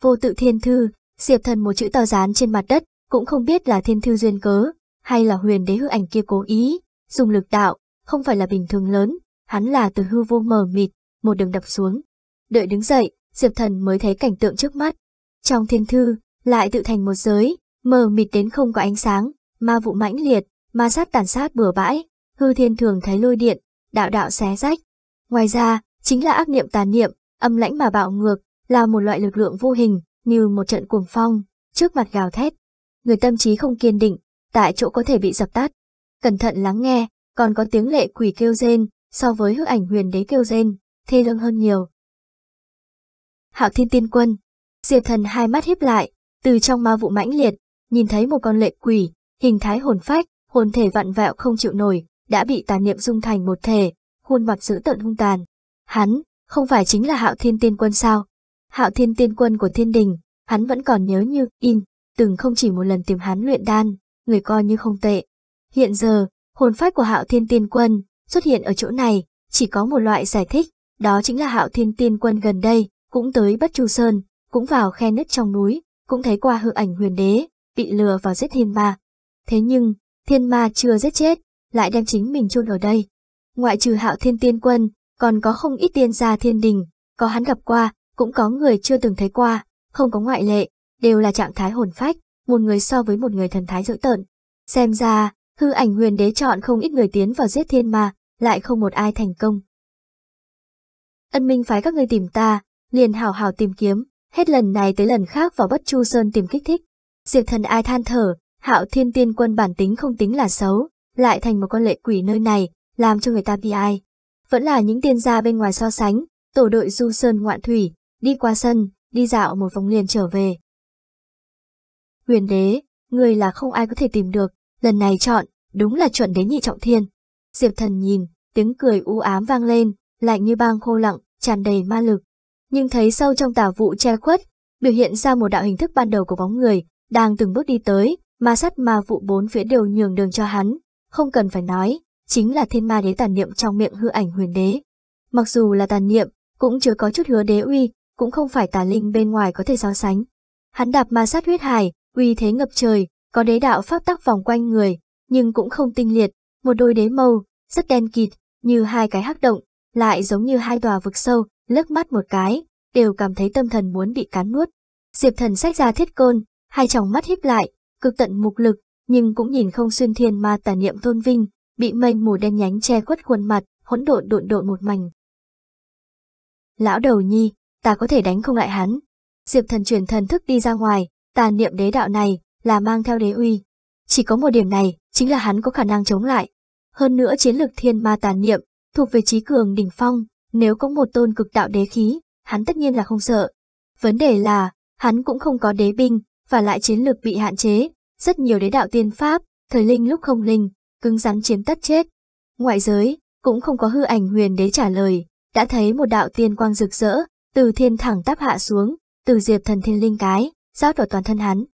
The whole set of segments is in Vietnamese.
Vô tự thiên thư, Diệp Thần một chữ to dán trên mặt đất, cũng không biết là thiên thư duyên cớ, hay là huyền đế hư ảnh kia cố ý, dùng lực đạo, không phải là bình thường lớn, hắn là từ hư vô mờ mịt, một đường đập xuống. Đợi đứng dậy, Diệp Thần mới thấy cảnh tượng trước mắt. Trong thiên thư, lại tự thành một giới, mờ mịt đến không có ánh sáng, ma vụ mãnh liệt, ma sát tàn sát bừa bãi, hư thiên thường thấy lôi điện, đạo đạo xé rách. Ngoài ra, chính là ác niệm tàn niệm, âm lãnh mà bạo ngược, là một loại lực lượng vô hình, như một trận cuồng phong, trước mặt gào thét. Người tâm trí không kiên định, tại chỗ có thể bị dập tắt. Cẩn thận lắng nghe, còn có tiếng lệ quỷ kêu rên, so với hư ảnh huyền đế kêu rên, thê lương hơn nhiều. Hạo Thiên Tiên Quân Diệp Thần hai mắt híp lại, từ trong ma vụ mãnh liệt, nhìn thấy một con lệ quỷ, hình thái hồn phách, hồn thể vặn vẹo không chịu nổi, đã bị tà niệm dung thành một thể, khuôn mặt dữ tợn hung tàn. Hắn, không phải chính là Hạo Thiên Tiên Quân sao? hạo thiên tiên quân của thiên đình, hắn vẫn còn nhớ như in, từng không chỉ một lần tìm hắn luyện đan, người coi như không tệ. Hiện giờ, hồn phách của hạo thiên tiên quân xuất hiện ở chỗ này, chỉ có một loại giải thích, đó chính là hạo thiên tiên quân gần đây, cũng tới Bất Chu Sơn, cũng vào khe nứt trong núi, cũng thấy qua hư ảnh huyền đế, bị lừa vào giết thiên ma. Thế nhưng, thiên ma chưa giết chết, lại đem chính mình chôn ở đây. Ngoại trừ hạo thiên tiên quân, còn có không ít tiên gia thiên đình, có hắn gặp qua, cũng có người chưa từng thấy qua, không có ngoại lệ, đều là trạng thái hồn phách, một người so với một người thần thái dữ tợn. Xem ra, hư ảnh huyền đế chọn không ít người tiến vào giết thiên ma, lại không một ai thành công. Ân minh phái các ngươi tìm ta, liền hào hào tìm kiếm, hết lần này tới lần khác vào bất chu sơn tìm kích thích. Diệp thần ai than thở, hạo thiên tiên quân bản tính không tính là xấu, lại thành một con lệ quỷ nơi này, làm cho người ta bi ai. Vẫn là những tiên gia bên ngoài so sánh, tổ đội du sơn ngoạn thủy, đi qua sân, đi dạo một vòng liền trở về. Huyền đế, người là không ai có thể tìm được, lần này chọn, đúng là chuẩn đến nhị trọng thiên. Diệp thần nhìn, tiếng cười u ám vang lên, lạnh như băng khô lặng, tràn đầy ma lực. Nhưng thấy sâu trong tà vụ che khuất, biểu hiện ra một đạo hình thức ban đầu của bóng người, đang từng bước đi tới, ma sắt ma vụ bốn phía đều nhường đường cho hắn, không cần phải nói, chính là thiên ma đế tàn niệm trong miệng hư ảnh huyền đế. Mặc dù là tàn niệm, cũng chưa có chút hứa đế uy, cũng không phải tà linh bên ngoài có thể so sánh. Hắn đạp ma sát huyết hải, uy thế ngập trời, có đế đạo pháp tắc vòng quanh người, nhưng cũng không tinh liệt, một đôi đế mâu, rất đen kịt, như hai cái hắc động, lại giống như hai tòa vực sâu, lướt mắt một cái, đều cảm thấy tâm thần muốn bị cán nuốt. Diệp thần sách ra thiết côn, hai tròng mắt híp lại, cực tận mục lực, nhưng cũng nhìn không xuyên thiên ma tà niệm tôn vinh, bị mây mù đen nhánh che khuất khuôn mặt, hỗn độn độn độn một mảnh. Lão đầu nhi, ta có thể đánh không lại hắn. Diệp thần chuyển thần thức đi ra ngoài, tàn niệm đế đạo này là mang theo đế uy. Chỉ có một điểm này, chính là hắn có khả năng chống lại. Hơn nữa chiến lược thiên ma tàn niệm, thuộc về trí cường đỉnh phong, nếu có một tôn cực đạo đế khí, hắn tất nhiên là không sợ. Vấn đề là, hắn cũng không có đế binh, và lại chiến lược bị hạn chế, rất nhiều đế đạo tiên pháp, thời linh lúc không linh, cứng rắn chiếm tất chết. Ngoại giới, cũng không có hư ảnh huyền đế trả lời, đã thấy một đạo tiên quang rực rỡ, từ thiên thẳng tắp hạ xuống, từ diệp thần thiên linh cái, rót vào toàn thân hắn.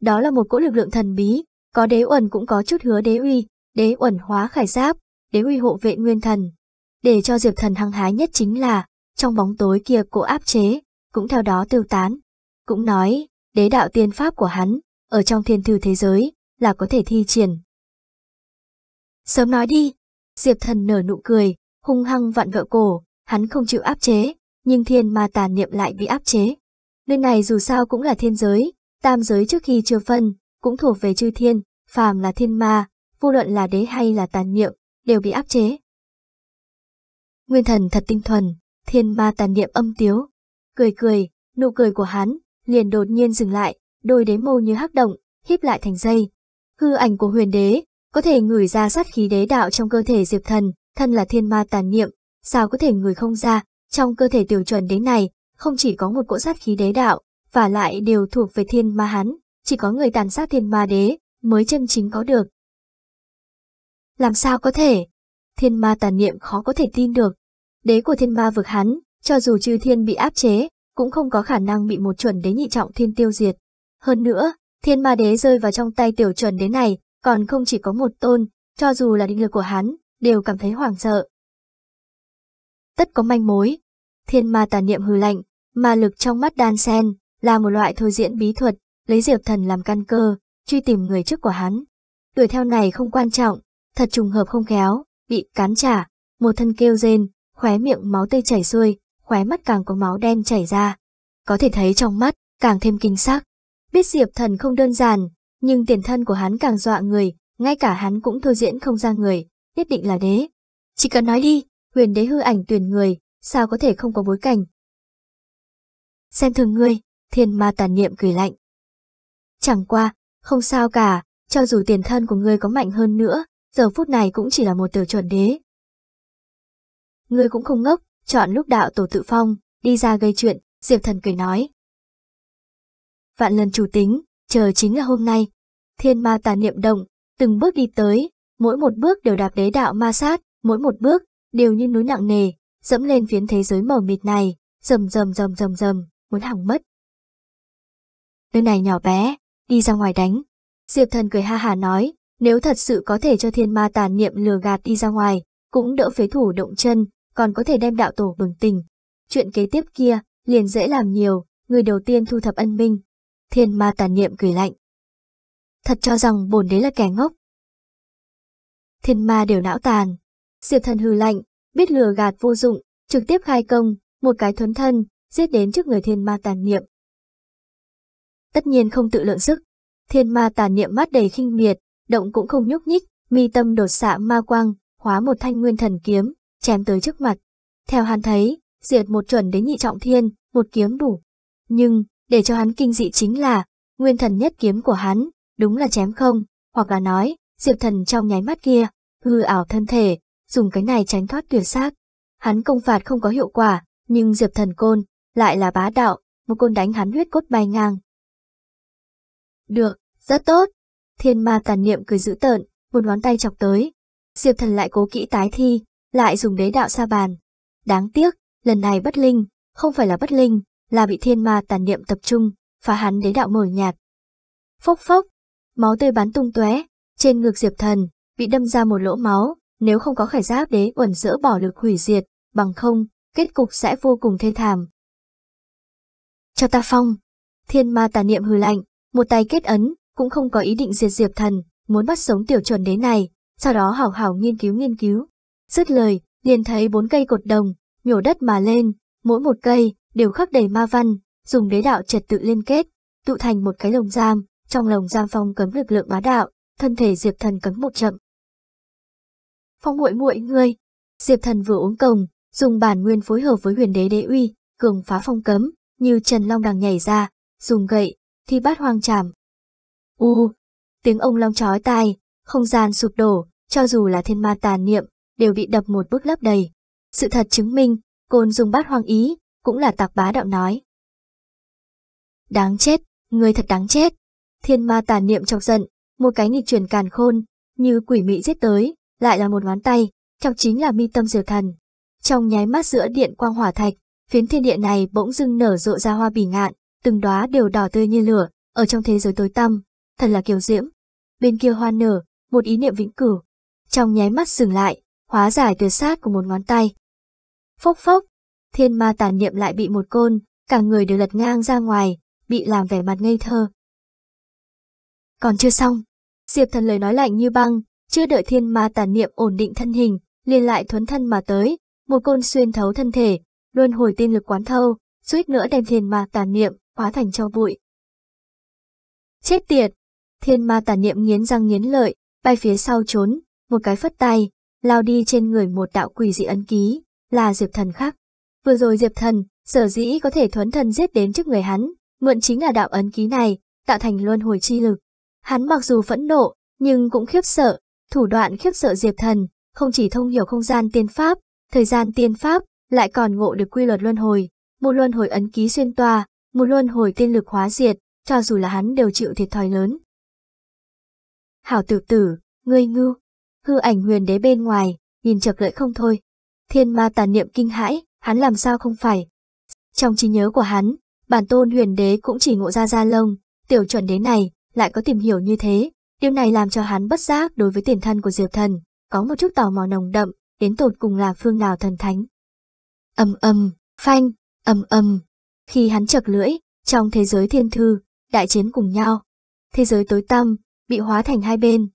Đó là một cỗ lực lượng thần bí, có đế uẩn cũng có chút hứa đế uy, đế uẩn hóa khải giáp, đế uy hộ vệ nguyên thần. Để cho diệp thần hăng hái nhất chính là, trong bóng tối kia cỗ áp chế, cũng theo đó tiêu tán. Cũng nói, đế đạo tiên pháp của hắn, ở trong thiên thư thế giới, là có thể thi triển. Sớm nói đi, diệp thần nở nụ cười, hung hăng vặn vẹo cổ, hắn không chịu áp chế, nhưng thiên ma tàn niệm lại bị áp chế. Nơi này dù sao cũng là thiên giới, tam giới trước khi chưa phân, cũng thuộc về chư thiên, phàm là thiên ma, vô luận là đế hay là tàn niệm, đều bị áp chế. Nguyên thần thật tinh thuần, thiên ma tàn niệm âm tiếu. Cười cười, nụ cười của hắn, liền đột nhiên dừng lại, đôi đế mâu như hắc động, híp lại thành dây. Hư ảnh của huyền đế, có thể ngửi ra sát khí đế đạo trong cơ thể diệp thần, thân là thiên ma tàn niệm, sao có thể người không ra, trong cơ thể tiểu chuẩn đế này, không chỉ có một cỗ sát khí đế đạo, và lại đều thuộc về thiên ma hắn, chỉ có người tàn sát thiên ma đế mới chân chính có được. Làm sao có thể? Thiên ma tàn niệm khó có thể tin được. Đế của thiên ma vực hắn, cho dù chư thiên bị áp chế, cũng không có khả năng bị một chuẩn đế nhị trọng thiên tiêu diệt. Hơn nữa, thiên ma đế rơi vào trong tay tiểu chuẩn đế này, còn không chỉ có một tôn, cho dù là định lực của hắn, đều cảm thấy hoảng sợ tất có manh mối. Thiên ma tà niệm hư lạnh, ma lực trong mắt đan sen, là một loại thôi diễn bí thuật, lấy diệp thần làm căn cơ, truy tìm người trước của hắn. Đuổi theo này không quan trọng, thật trùng hợp không khéo, bị cán trả, một thân kêu rên, khóe miệng máu tươi chảy xuôi, khóe mắt càng có máu đen chảy ra. Có thể thấy trong mắt, càng thêm kinh sắc. Biết diệp thần không đơn giản, nhưng tiền thân của hắn càng dọa người, ngay cả hắn cũng thôi diễn không ra người, nhất định là đế. Chỉ cần nói đi, huyền đế hư ảnh tuyển người, sao có thể không có bối cảnh. Xem thường ngươi, thiên ma tàn niệm cười lạnh. Chẳng qua, không sao cả, cho dù tiền thân của ngươi có mạnh hơn nữa, giờ phút này cũng chỉ là một tiểu chuẩn đế. Ngươi cũng không ngốc, chọn lúc đạo tổ tự phong, đi ra gây chuyện, Diệp thần cười nói. Vạn lần chủ tính, chờ chính là hôm nay. Thiên ma tàn niệm động, từng bước đi tới, mỗi một bước đều đạp đế đạo ma sát, mỗi một bước đều như núi nặng nề, dẫm lên phiến thế giới mờ mịt này, rầm rầm rầm rầm rầm, muốn hỏng mất. Nơi này nhỏ bé, đi ra ngoài đánh. Diệp thần cười ha hà nói, nếu thật sự có thể cho thiên ma tàn niệm lừa gạt đi ra ngoài, cũng đỡ phế thủ động chân, còn có thể đem đạo tổ bừng tình Chuyện kế tiếp kia, liền dễ làm nhiều, người đầu tiên thu thập ân minh. Thiên ma tàn niệm cười lạnh. Thật cho rằng bổn đế là kẻ ngốc. Thiên ma đều não tàn, Diệp thần hừ lạnh, biết lừa gạt vô dụng, trực tiếp khai công, một cái thuấn thân, giết đến trước người thiên ma tàn niệm. Tất nhiên không tự lượng sức, thiên ma tàn niệm mắt đầy khinh miệt, động cũng không nhúc nhích, mi tâm đột xạ ma quang, hóa một thanh nguyên thần kiếm, chém tới trước mặt. Theo hắn thấy, diệt một chuẩn đến nhị trọng thiên, một kiếm đủ. Nhưng, để cho hắn kinh dị chính là, nguyên thần nhất kiếm của hắn, đúng là chém không, hoặc là nói, diệp thần trong nháy mắt kia, hư ảo thân thể, dùng cái này tránh thoát tuyệt sát. Hắn công phạt không có hiệu quả, nhưng Diệp Thần Côn lại là bá đạo, một côn đánh hắn huyết cốt bay ngang. Được, rất tốt. Thiên ma tàn niệm cười dữ tợn, một ngón tay chọc tới. Diệp Thần lại cố kỹ tái thi, lại dùng đế đạo sa bàn. Đáng tiếc, lần này bất linh, không phải là bất linh, là bị thiên ma tàn niệm tập trung, phá hắn đế đạo mở nhạt. Phốc phốc, máu tươi bắn tung tóe, trên ngực Diệp Thần bị đâm ra một lỗ máu, nếu không có khải giáp đế uẩn dỡ bỏ lực hủy diệt, bằng không, kết cục sẽ vô cùng thê thảm. Cho ta phong, thiên ma tà niệm hư lạnh, một tay kết ấn, cũng không có ý định diệt diệp thần, muốn bắt sống tiểu chuẩn đế này, sau đó hảo hảo nghiên cứu nghiên cứu. Dứt lời, liền thấy bốn cây cột đồng, nhổ đất mà lên, mỗi một cây, đều khắc đầy ma văn, dùng đế đạo trật tự liên kết, tụ thành một cái lồng giam, trong lồng giam phong cấm lực lượng bá đạo, thân thể diệp thần cấm một chậm, phong muội muội ngươi. Diệp thần vừa uống cồng, dùng bản nguyên phối hợp với huyền đế đế uy, cường phá phong cấm, như Trần Long đằng nhảy ra, dùng gậy, thì bát hoang chảm. U, tiếng ông long chói tai, không gian sụp đổ, cho dù là thiên ma tàn niệm, đều bị đập một bức lấp đầy. Sự thật chứng minh, côn dùng bát hoang ý, cũng là tạc bá đạo nói. Đáng chết, người thật đáng chết. Thiên ma tàn niệm chọc giận, một cái nghịch chuyển càn khôn, như quỷ mị giết tới, lại là một ngón tay, trong chính là mi tâm diều thần. Trong nháy mắt giữa điện quang hỏa thạch, phiến thiên địa này bỗng dưng nở rộ ra hoa bỉ ngạn, từng đóa đều đỏ tươi như lửa, ở trong thế giới tối tăm, thật là kiều diễm. Bên kia hoa nở, một ý niệm vĩnh cửu, trong nháy mắt dừng lại, hóa giải tuyệt sát của một ngón tay. Phốc phốc, thiên ma tàn niệm lại bị một côn, cả người đều lật ngang ra ngoài, bị làm vẻ mặt ngây thơ. Còn chưa xong, Diệp thần lời nói lạnh như băng, chưa đợi thiên ma tàn niệm ổn định thân hình, liền lại thuấn thân mà tới, một côn xuyên thấu thân thể, luôn hồi tin lực quán thâu, suýt nữa đem thiên ma tàn niệm, hóa thành cho bụi. Chết tiệt! Thiên ma tàn niệm nghiến răng nghiến lợi, bay phía sau trốn, một cái phất tay, lao đi trên người một đạo quỷ dị ấn ký, là Diệp Thần khác. Vừa rồi Diệp Thần, sở dĩ có thể thuấn thân giết đến trước người hắn, mượn chính là đạo ấn ký này, tạo thành luân hồi chi lực. Hắn mặc dù phẫn nộ, nhưng cũng khiếp sợ, thủ đoạn khiếp sợ Diệp Thần, không chỉ thông hiểu không gian tiên pháp, thời gian tiên pháp, lại còn ngộ được quy luật luân hồi, một luân hồi ấn ký xuyên toa, một luân hồi tiên lực hóa diệt, cho dù là hắn đều chịu thiệt thòi lớn. Hảo tử tử, ngươi ngưu, hư ảnh huyền đế bên ngoài, nhìn chật lưỡi không thôi. Thiên ma tàn niệm kinh hãi, hắn làm sao không phải. Trong trí nhớ của hắn, bản tôn huyền đế cũng chỉ ngộ ra ra lông, tiểu chuẩn đế này, lại có tìm hiểu như thế, Điều này làm cho hắn bất giác đối với tiền thân của Diệp Thần, có một chút tò mò nồng đậm, đến tột cùng là phương nào thần thánh. Âm âm, phanh, âm âm. Khi hắn chật lưỡi, trong thế giới thiên thư, đại chiến cùng nhau. Thế giới tối tăm, bị hóa thành hai bên.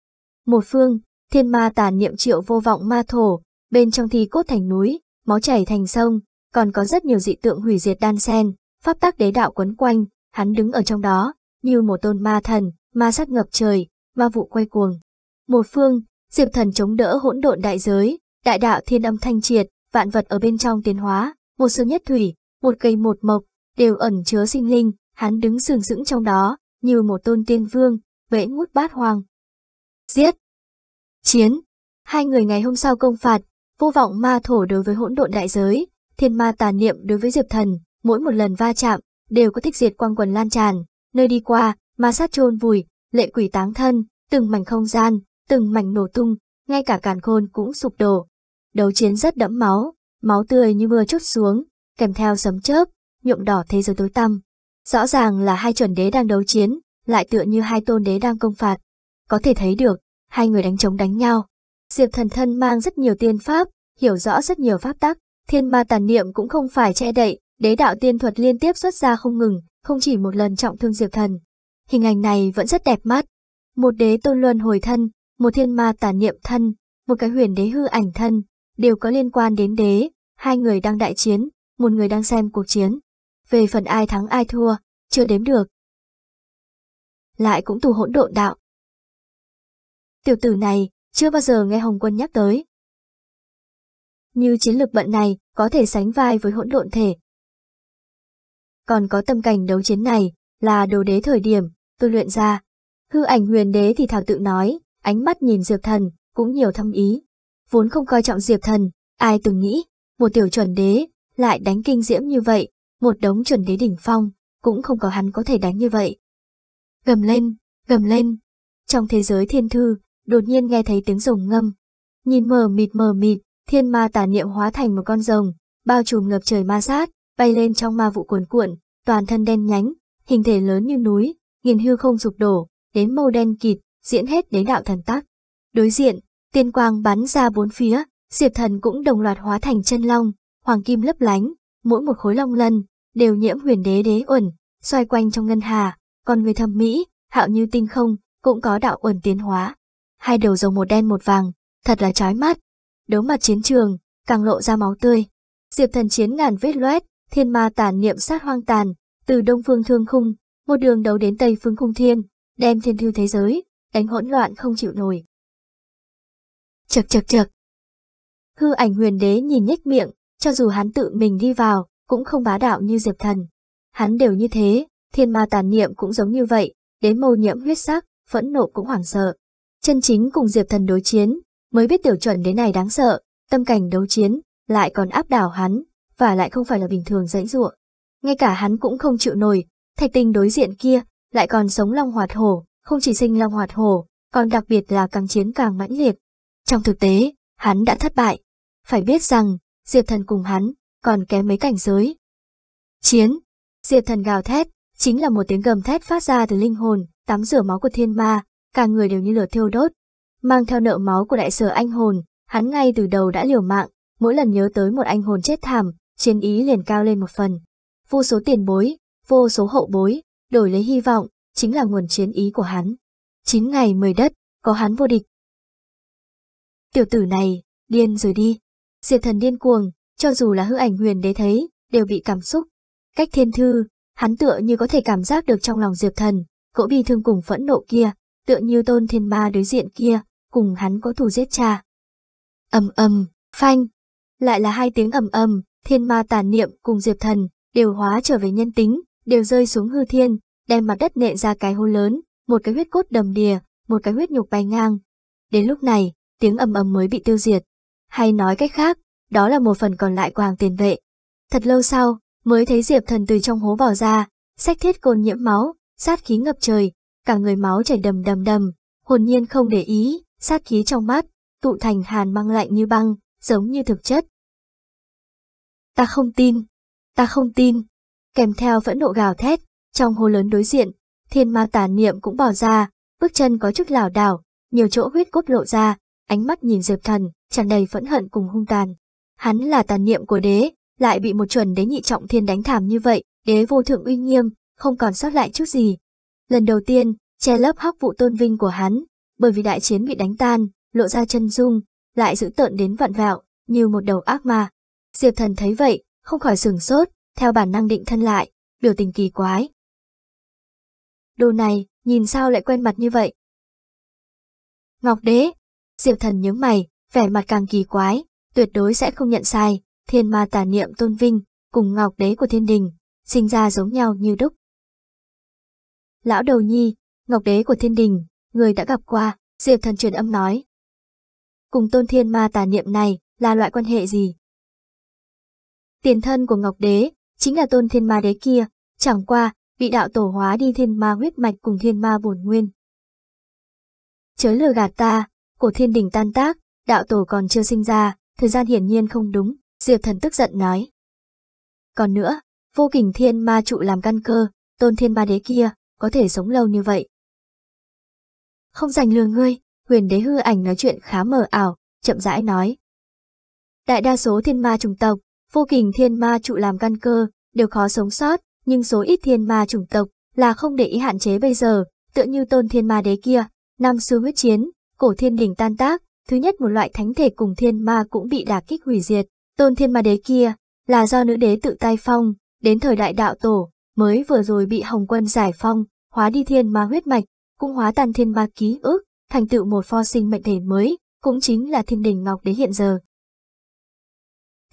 Một phương, thiên ma tàn niệm triệu vô vọng ma thổ, bên trong thi cốt thành núi, máu chảy thành sông, còn có rất nhiều dị tượng hủy diệt đan sen, pháp tác đế đạo quấn quanh, hắn đứng ở trong đó, như một tôn ma thần, ma sát ngập trời, ma vụ quay cuồng. Một phương, Diệp Thần chống đỡ hỗn độn đại giới, đại đạo thiên âm thanh triệt, vạn vật ở bên trong tiến hóa, một sương nhất thủy, một cây một mộc, đều ẩn chứa sinh linh, hắn đứng sừng sững trong đó, như một tôn tiên vương, vẽ ngút bát hoàng. Giết! Chiến! Hai người ngày hôm sau công phạt, vô vọng ma thổ đối với hỗn độn đại giới, thiên ma tà niệm đối với Diệp Thần, mỗi một lần va chạm, đều có thích diệt quang quần lan tràn, nơi đi qua, ma sát chôn vùi, lệ quỷ táng thân, từng mảnh không gian, từng mảnh nổ tung, ngay cả càn khôn cũng sụp đổ. Đấu chiến rất đẫm máu, máu tươi như mưa chút xuống, kèm theo sấm chớp, nhuộm đỏ thế giới tối tăm. Rõ ràng là hai chuẩn đế đang đấu chiến, lại tựa như hai tôn đế đang công phạt. Có thể thấy được, hai người đánh chống đánh nhau. Diệp thần thân mang rất nhiều tiên pháp, hiểu rõ rất nhiều pháp tắc, thiên ma tàn niệm cũng không phải che đậy, đế đạo tiên thuật liên tiếp xuất ra không ngừng, không chỉ một lần trọng thương Diệp thần, Hình ảnh này vẫn rất đẹp mắt. Một đế tôn luân hồi thân, một thiên ma tà niệm thân, một cái huyền đế hư ảnh thân, đều có liên quan đến đế, hai người đang đại chiến, một người đang xem cuộc chiến. Về phần ai thắng ai thua, chưa đếm được. Lại cũng tù hỗn độn đạo. Tiểu tử này, chưa bao giờ nghe Hồng Quân nhắc tới. Như chiến lực bận này, có thể sánh vai với hỗn độn thể. Còn có tâm cảnh đấu chiến này, là đồ đế thời điểm, tôi luyện ra. Hư ảnh huyền đế thì thảo tự nói, ánh mắt nhìn Diệp Thần, cũng nhiều thâm ý. Vốn không coi trọng Diệp Thần, ai từng nghĩ, một tiểu chuẩn đế, lại đánh kinh diễm như vậy, một đống chuẩn đế đỉnh phong, cũng không có hắn có thể đánh như vậy. Gầm lên, gầm lên. Trong thế giới thiên thư, đột nhiên nghe thấy tiếng rồng ngâm. Nhìn mờ mịt mờ mịt, thiên ma tà niệm hóa thành một con rồng, bao trùm ngập trời ma sát, bay lên trong ma vụ cuồn cuộn, toàn thân đen nhánh, hình thể lớn như núi, nhìn hư không sụp đổ, đến màu đen kịt, diễn hết đến đạo thần tắc. Đối diện, tiên quang bắn ra bốn phía, diệp thần cũng đồng loạt hóa thành chân long, hoàng kim lấp lánh, mỗi một khối long lân, đều nhiễm huyền đế đế uẩn, xoay quanh trong ngân hà, còn người thẩm mỹ, hạo như tinh không, cũng có đạo uẩn tiến hóa. Hai đầu dầu một đen một vàng, thật là chói mắt. Đấu mặt chiến trường, càng lộ ra máu tươi. Diệp thần chiến ngàn vết loét, thiên ma tàn niệm sát hoang tàn, từ đông phương thương khung, một đường đấu đến Tây Phương Cung Thiên, đem thiên thư thế giới, đánh hỗn loạn không chịu nổi. Chật chật chật. Hư ảnh huyền đế nhìn nhếch miệng, cho dù hắn tự mình đi vào, cũng không bá đạo như diệp thần. Hắn đều như thế, thiên ma tàn niệm cũng giống như vậy, đến mâu nhiễm huyết sắc, phẫn nộ cũng hoảng sợ. Chân chính cùng diệp thần đối chiến, mới biết tiểu chuẩn đến này đáng sợ, tâm cảnh đấu chiến, lại còn áp đảo hắn, và lại không phải là bình thường dãy ruộng. Ngay cả hắn cũng không chịu nổi, Thạch tinh đối diện kia, lại còn sống long hoạt hổ, không chỉ sinh long hoạt hổ, còn đặc biệt là càng chiến càng mãnh liệt. Trong thực tế, hắn đã thất bại. Phải biết rằng, Diệp Thần cùng hắn, còn kém mấy cảnh giới. Chiến! Diệp Thần gào thét, chính là một tiếng gầm thét phát ra từ linh hồn, tắm rửa máu của thiên ma, cả người đều như lửa thiêu đốt. Mang theo nợ máu của đại sở anh hồn, hắn ngay từ đầu đã liều mạng, mỗi lần nhớ tới một anh hồn chết thảm, chiến ý liền cao lên một phần. Vô số tiền bối, vô số hậu bối, đổi lấy hy vọng, chính là nguồn chiến ý của hắn. Chín ngày mười đất, có hắn vô địch. Tiểu tử này, điên rồi đi. Diệp thần điên cuồng, cho dù là hư ảnh huyền đế thấy, đều bị cảm xúc. Cách thiên thư, hắn tựa như có thể cảm giác được trong lòng Diệp thần, cỗ bi thương cùng phẫn nộ kia, tựa như tôn thiên ma đối diện kia, cùng hắn có thù giết cha. ầm ầm, phanh, lại là hai tiếng ầm ầm, thiên ma tàn niệm cùng Diệp thần, đều hóa trở về nhân tính, đều rơi xuống hư thiên, đem mặt đất nện ra cái hô lớn, một cái huyết cốt đầm đìa, một cái huyết nhục bay ngang. Đến lúc này, tiếng ầm ầm mới bị tiêu diệt. Hay nói cách khác, đó là một phần còn lại của tiền vệ. Thật lâu sau, mới thấy Diệp Thần từ trong hố bò ra, sách thiết côn nhiễm máu, sát khí ngập trời, cả người máu chảy đầm đầm đầm, hồn nhiên không để ý, sát khí trong mắt, tụ thành hàn băng lạnh như băng, giống như thực chất. Ta không tin, ta không tin kèm theo phẫn nộ gào thét, trong hồ lớn đối diện, thiên ma tà niệm cũng bỏ ra, bước chân có chút lảo đảo, nhiều chỗ huyết cốt lộ ra, ánh mắt nhìn Diệp Thần, tràn đầy phẫn hận cùng hung tàn. Hắn là tà niệm của đế, lại bị một chuẩn đế nhị trọng thiên đánh thảm như vậy, đế vô thượng uy nghiêm, không còn sót lại chút gì. Lần đầu tiên, che lớp hóc vụ tôn vinh của hắn, bởi vì đại chiến bị đánh tan, lộ ra chân dung, lại giữ tợn đến vặn vẹo, như một đầu ác ma. Diệp Thần thấy vậy, không khỏi sửng sốt, theo bản năng định thân lại, biểu tình kỳ quái. Đồ này, nhìn sao lại quen mặt như vậy? Ngọc đế, diệp thần nhướng mày, vẻ mặt càng kỳ quái, tuyệt đối sẽ không nhận sai, thiên ma tà niệm tôn vinh, cùng ngọc đế của thiên đình, sinh ra giống nhau như đúc. Lão đầu nhi, ngọc đế của thiên đình, người đã gặp qua, diệp thần truyền âm nói. Cùng tôn thiên ma tà niệm này là loại quan hệ gì? Tiền thân của ngọc đế chính là tôn thiên ma đế kia, chẳng qua, vị đạo tổ hóa đi thiên ma huyết mạch cùng thiên ma bổn nguyên. Chớ lừa gạt ta, cổ thiên đình tan tác, đạo tổ còn chưa sinh ra, thời gian hiển nhiên không đúng, Diệp thần tức giận nói. Còn nữa, vô kình thiên ma trụ làm căn cơ, tôn thiên ma đế kia, có thể sống lâu như vậy. Không dành lừa ngươi, huyền đế hư ảnh nói chuyện khá mờ ảo, chậm rãi nói. Đại đa số thiên ma trùng tộc, vô kình thiên ma trụ làm căn cơ, đều khó sống sót, nhưng số ít thiên ma chủng tộc là không để ý hạn chế bây giờ, tựa như tôn thiên ma đế kia, năm xưa huyết chiến, cổ thiên đình tan tác, thứ nhất một loại thánh thể cùng thiên ma cũng bị đả kích hủy diệt, tôn thiên ma đế kia là do nữ đế tự tay phong, đến thời đại đạo tổ, mới vừa rồi bị hồng quân giải phong, hóa đi thiên ma huyết mạch, cũng hóa tàn thiên ma ký ức, thành tựu một pho sinh mệnh thể mới, cũng chính là thiên đình ngọc đế hiện giờ.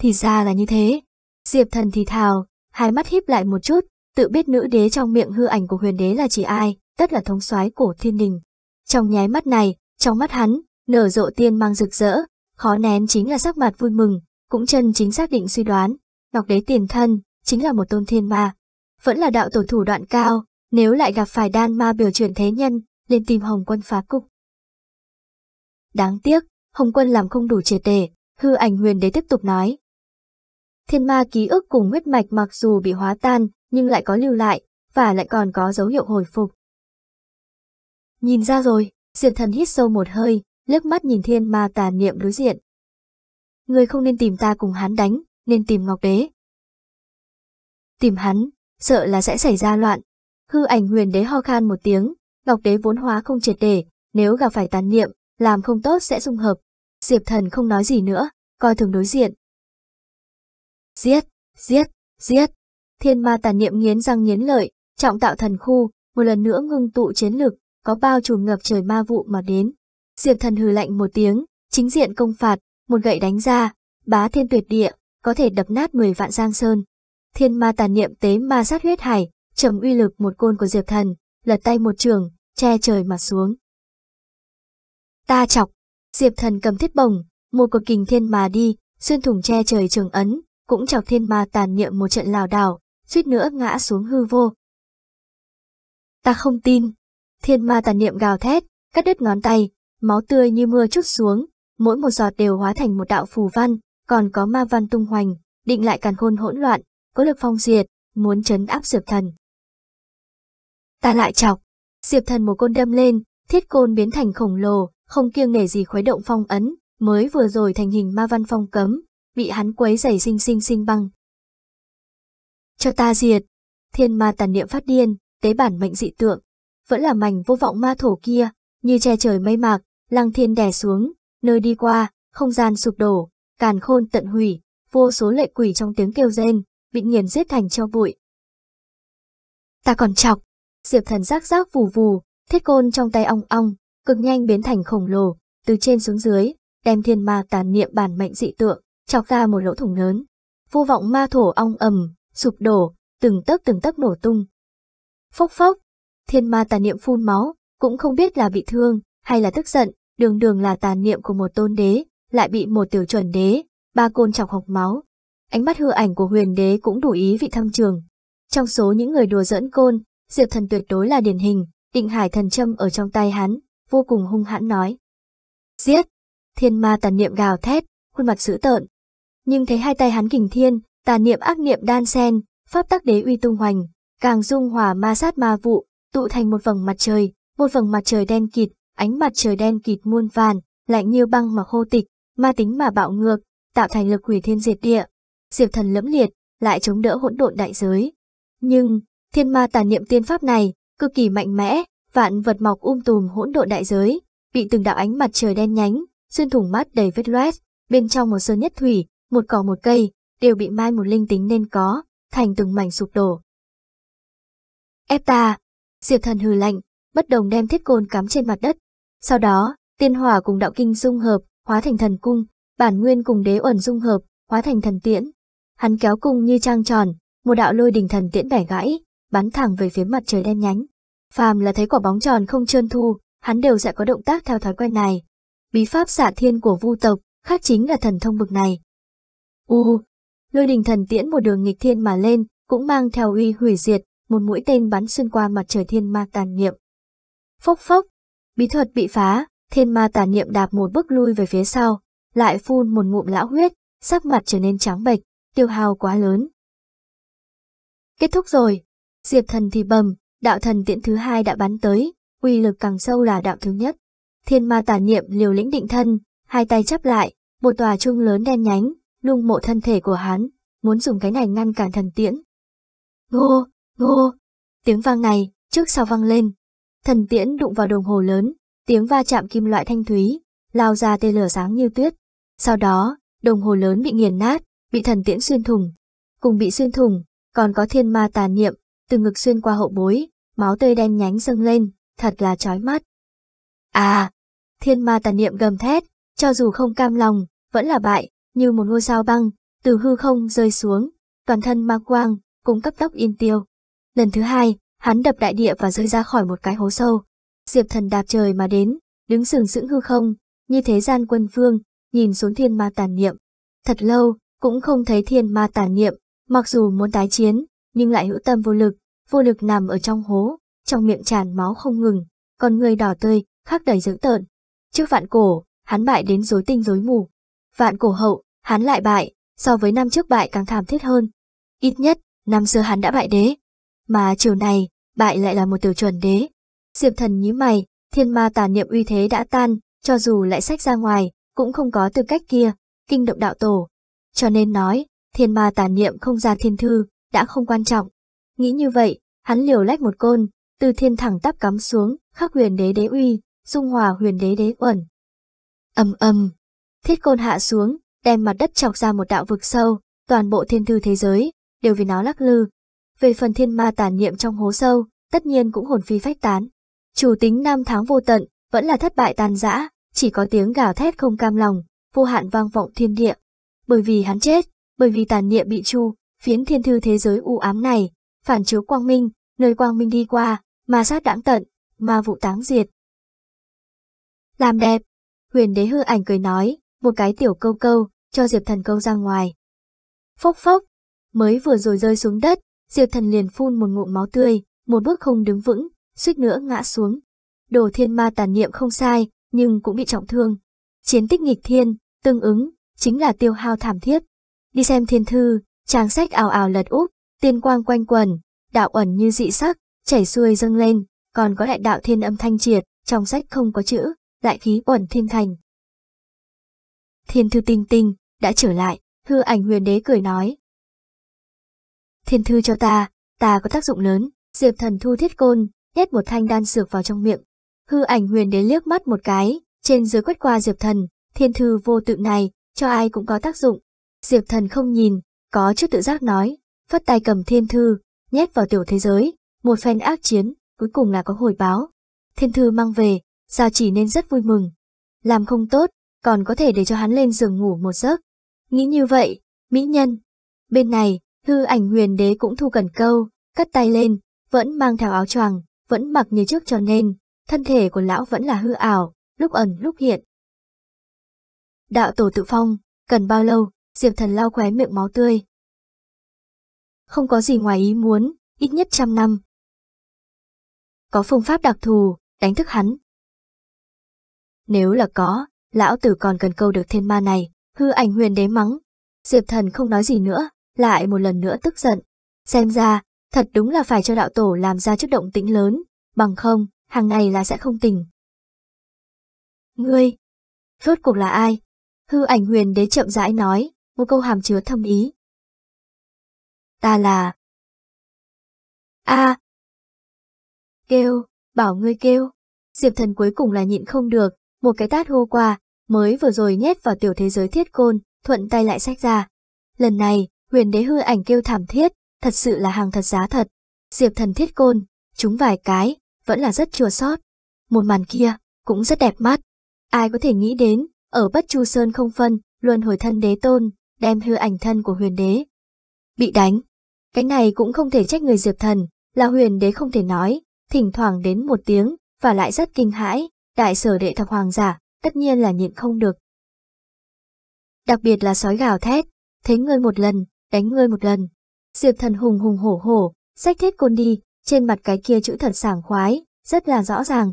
Thì ra là như thế, Diệp thần thì thào, hai mắt híp lại một chút, tự biết nữ đế trong miệng hư ảnh của huyền đế là chỉ ai, tất là thống soái cổ thiên đình. Trong nháy mắt này, trong mắt hắn, nở rộ tiên mang rực rỡ, khó nén chính là sắc mặt vui mừng, cũng chân chính xác định suy đoán, ngọc đế tiền thân, chính là một tôn thiên ma. Vẫn là đạo tổ thủ đoạn cao, nếu lại gặp phải đan ma biểu chuyển thế nhân, lên tìm Hồng quân phá cục. Đáng tiếc, Hồng quân làm không đủ triệt đề, hư ảnh huyền đế tiếp tục nói, Thiên ma ký ức cùng huyết mạch mặc dù bị hóa tan, nhưng lại có lưu lại, và lại còn có dấu hiệu hồi phục. Nhìn ra rồi, Diệp Thần hít sâu một hơi, lướt mắt nhìn thiên ma tà niệm đối diện. Người không nên tìm ta cùng hắn đánh, nên tìm Ngọc Đế. Tìm hắn, sợ là sẽ xảy ra loạn. Hư ảnh huyền đế ho khan một tiếng, Ngọc Đế vốn hóa không triệt để, nếu gặp phải tàn niệm, làm không tốt sẽ dung hợp. Diệp Thần không nói gì nữa, coi thường đối diện, Giết, giết, giết. Thiên ma tàn niệm nghiến răng nghiến lợi, trọng tạo thần khu, một lần nữa ngưng tụ chiến lực, có bao trùm ngập trời ma vụ mà đến. Diệp thần hừ lạnh một tiếng, chính diện công phạt, một gậy đánh ra, bá thiên tuyệt địa, có thể đập nát 10 vạn giang sơn. Thiên ma tàn niệm tế ma sát huyết hải, trầm uy lực một côn của Diệp thần, lật tay một trường, che trời mà xuống. Ta chọc, Diệp thần cầm thiết bổng, một cột kình thiên mà đi, xuyên thủng che trời trường ấn, cũng chọc thiên ma tàn niệm một trận lào đảo, suýt nữa ngã xuống hư vô. Ta không tin. Thiên ma tàn niệm gào thét, cắt đứt ngón tay, máu tươi như mưa chút xuống, mỗi một giọt đều hóa thành một đạo phù văn, còn có ma văn tung hoành, định lại càn khôn hỗn loạn, có lực phong diệt, muốn chấn áp diệp thần. Ta lại chọc, diệp thần một côn đâm lên, thiết côn biến thành khổng lồ, không kiêng nể gì khuấy động phong ấn, mới vừa rồi thành hình ma văn phong cấm, bị hắn quấy giày sinh sinh sinh băng. Cho ta diệt, thiên ma tàn niệm phát điên, tế bản mệnh dị tượng, vẫn là mảnh vô vọng ma thổ kia, như che trời mây mạc, lăng thiên đè xuống, nơi đi qua, không gian sụp đổ, càn khôn tận hủy, vô số lệ quỷ trong tiếng kêu rên, bị nghiền giết thành cho bụi. Ta còn chọc, diệp thần rác rác vù vù, thiết côn trong tay ong ong, cực nhanh biến thành khổng lồ, từ trên xuống dưới, đem thiên ma tàn niệm bản mệnh dị tượng, chọc ra một lỗ thủng lớn. Vô vọng ma thổ ong ầm, sụp đổ, từng tấc từng tấc nổ tung. Phốc phốc, thiên ma tà niệm phun máu, cũng không biết là bị thương, hay là tức giận, đường đường là tàn niệm của một tôn đế, lại bị một tiểu chuẩn đế, ba côn chọc học máu. Ánh mắt hư ảnh của huyền đế cũng đủ ý vị thâm trường. Trong số những người đùa dẫn côn, Diệp thần tuyệt đối là điển hình, định hải thần châm ở trong tay hắn, vô cùng hung hãn nói. Giết! Thiên ma tàn niệm gào thét, khuôn mặt dữ tợn, nhưng thấy hai tay hắn kình thiên, tà niệm ác niệm đan sen, pháp tắc đế uy tung hoành, càng dung hòa ma sát ma vụ, tụ thành một vầng mặt trời, một vầng mặt trời đen kịt, ánh mặt trời đen kịt muôn vàn, lạnh như băng mà khô tịch, ma tính mà bạo ngược, tạo thành lực hủy thiên diệt địa. Diệp thần lẫm liệt, lại chống đỡ hỗn độn đại giới. Nhưng, thiên ma tà niệm tiên pháp này, cực kỳ mạnh mẽ, vạn vật mọc um tùm hỗn độn đại giới, bị từng đạo ánh mặt trời đen nhánh, xuyên thủng mắt đầy vết loét, bên trong một sơn nhất thủy, một cỏ một cây, đều bị mai một linh tính nên có, thành từng mảnh sụp đổ. Ép ta! Diệp thần hừ lạnh, bất đồng đem thiết côn cắm trên mặt đất. Sau đó, tiên hỏa cùng đạo kinh dung hợp, hóa thành thần cung, bản nguyên cùng đế ẩn dung hợp, hóa thành thần tiễn. Hắn kéo cung như trang tròn, một đạo lôi đình thần tiễn bẻ gãy, bắn thẳng về phía mặt trời đen nhánh. Phàm là thấy quả bóng tròn không trơn thu, hắn đều sẽ có động tác theo thói quen này. Bí pháp xạ thiên của vu tộc, khác chính là thần thông bực này, U, lôi đình thần tiễn một đường nghịch thiên mà lên, cũng mang theo uy hủy diệt, một mũi tên bắn xuyên qua mặt trời thiên ma tàn niệm. Phốc phốc, bí thuật bị phá, thiên ma tàn niệm đạp một bước lui về phía sau, lại phun một ngụm lão huyết, sắc mặt trở nên trắng bệch, tiêu hao quá lớn. Kết thúc rồi, diệp thần thì bầm, đạo thần tiễn thứ hai đã bắn tới, uy lực càng sâu là đạo thứ nhất. Thiên ma tàn niệm liều lĩnh định thân, hai tay chắp lại, một tòa trung lớn đen nhánh, lung mộ thân thể của hắn, muốn dùng cái này ngăn cản thần tiễn. Ngô, ngô, tiếng vang này, trước sau vang lên. Thần tiễn đụng vào đồng hồ lớn, tiếng va chạm kim loại thanh thúy, lao ra tê lửa sáng như tuyết. Sau đó, đồng hồ lớn bị nghiền nát, bị thần tiễn xuyên thủng. Cùng bị xuyên thủng, còn có thiên ma tà niệm, từ ngực xuyên qua hậu bối, máu tươi đen nhánh dâng lên, thật là chói mắt. À, thiên ma tà niệm gầm thét, cho dù không cam lòng, vẫn là bại, như một ngôi sao băng, từ hư không rơi xuống, toàn thân ma quang, cùng cấp tốc yên tiêu. Lần thứ hai, hắn đập đại địa và rơi ra khỏi một cái hố sâu. Diệp thần đạp trời mà đến, đứng sừng sững hư không, như thế gian quân phương, nhìn xuống thiên ma tàn niệm. Thật lâu, cũng không thấy thiên ma tàn niệm, mặc dù muốn tái chiến, nhưng lại hữu tâm vô lực, vô lực nằm ở trong hố, trong miệng tràn máu không ngừng, còn người đỏ tươi, khắc đầy dữ tợn. Trước vạn cổ, hắn bại đến rối tinh rối mù, vạn cổ hậu, hắn lại bại, so với năm trước bại càng thảm thiết hơn. Ít nhất, năm xưa hắn đã bại đế. Mà chiều này, bại lại là một tiểu chuẩn đế. Diệp thần nhíu mày, thiên ma tà niệm uy thế đã tan, cho dù lại sách ra ngoài, cũng không có tư cách kia, kinh động đạo tổ. Cho nên nói, thiên ma tà niệm không ra thiên thư, đã không quan trọng. Nghĩ như vậy, hắn liều lách một côn, từ thiên thẳng tắp cắm xuống, khắc huyền đế đế uy, dung hòa huyền đế đế uẩn. Âm âm, Thiết côn hạ xuống, đem mặt đất chọc ra một đạo vực sâu, toàn bộ thiên thư thế giới, đều vì nó lắc lư. Về phần thiên ma tàn niệm trong hố sâu, tất nhiên cũng hồn phi phách tán. Chủ tính năm tháng vô tận, vẫn là thất bại tàn dã, chỉ có tiếng gào thét không cam lòng, vô hạn vang vọng thiên địa. Bởi vì hắn chết, bởi vì tàn niệm bị chu, phiến thiên thư thế giới u ám này, phản chiếu quang minh, nơi quang minh đi qua, ma sát đãng tận, ma vụ táng diệt. Làm đẹp, huyền đế hư ảnh cười nói, một cái tiểu câu câu, cho Diệp Thần câu ra ngoài. Phốc phốc, mới vừa rồi rơi xuống đất, Diệp Thần liền phun một ngụm máu tươi, một bước không đứng vững, suýt nữa ngã xuống. Đồ thiên ma tàn niệm không sai, nhưng cũng bị trọng thương. Chiến tích nghịch thiên, tương ứng, chính là tiêu hao thảm thiết. Đi xem thiên thư, trang sách ảo ảo lật úp, tiên quang quanh quần, đạo ẩn như dị sắc, chảy xuôi dâng lên, còn có đại đạo thiên âm thanh triệt, trong sách không có chữ, đại khí ẩn thiên thành. Thiên thư tinh tinh, đã trở lại, hư ảnh huyền đế cười nói. Thiên thư cho ta, ta có tác dụng lớn, diệp thần thu thiết côn, nhét một thanh đan sược vào trong miệng. Hư ảnh huyền đế liếc mắt một cái, trên dưới quét qua diệp thần, thiên thư vô tự này, cho ai cũng có tác dụng. Diệp thần không nhìn, có chút tự giác nói, phất tay cầm thiên thư, nhét vào tiểu thế giới, một phen ác chiến, cuối cùng là có hồi báo. Thiên thư mang về, Gia chỉ nên rất vui mừng. Làm không tốt, còn có thể để cho hắn lên giường ngủ một giấc. Nghĩ như vậy, mỹ nhân. Bên này, hư ảnh huyền đế cũng thu cần câu, cắt tay lên, vẫn mang theo áo choàng, vẫn mặc như trước cho nên, thân thể của lão vẫn là hư ảo, lúc ẩn lúc hiện. Đạo tổ tự phong, cần bao lâu, Diệp thần lau khóe miệng máu tươi. Không có gì ngoài ý muốn, ít nhất trăm năm. Có phương pháp đặc thù, đánh thức hắn. Nếu là có, lão tử còn cần câu được thiên ma này, hư ảnh huyền đế mắng. Diệp thần không nói gì nữa, lại một lần nữa tức giận. Xem ra, thật đúng là phải cho đạo tổ làm ra chút động tĩnh lớn, bằng không, hàng này là sẽ không tỉnh. Ngươi, rốt cuộc là ai? Hư ảnh huyền đế chậm rãi nói, một câu hàm chứa thâm ý. Ta là... a Kêu, bảo ngươi kêu. Diệp thần cuối cùng là nhịn không được, một cái tát hô qua, mới vừa rồi nhét vào tiểu thế giới thiết côn, thuận tay lại sách ra. Lần này, huyền đế hư ảnh kêu thảm thiết, thật sự là hàng thật giá thật. Diệp thần thiết côn, chúng vài cái, vẫn là rất chua sót. Một màn kia, cũng rất đẹp mắt. Ai có thể nghĩ đến, ở Bất Chu Sơn không phân, luôn hồi thân đế tôn, đem hư ảnh thân của huyền đế. Bị đánh. Cái này cũng không thể trách người diệp thần, là huyền đế không thể nói, thỉnh thoảng đến một tiếng, và lại rất kinh hãi, đại sở đệ thập hoàng giả, tất nhiên là nhịn không được. Đặc biệt là sói gào thét, thấy ngươi một lần, đánh ngươi một lần. Diệp thần hùng hùng hổ hổ, sách thiết côn đi, trên mặt cái kia chữ thật sảng khoái, rất là rõ ràng.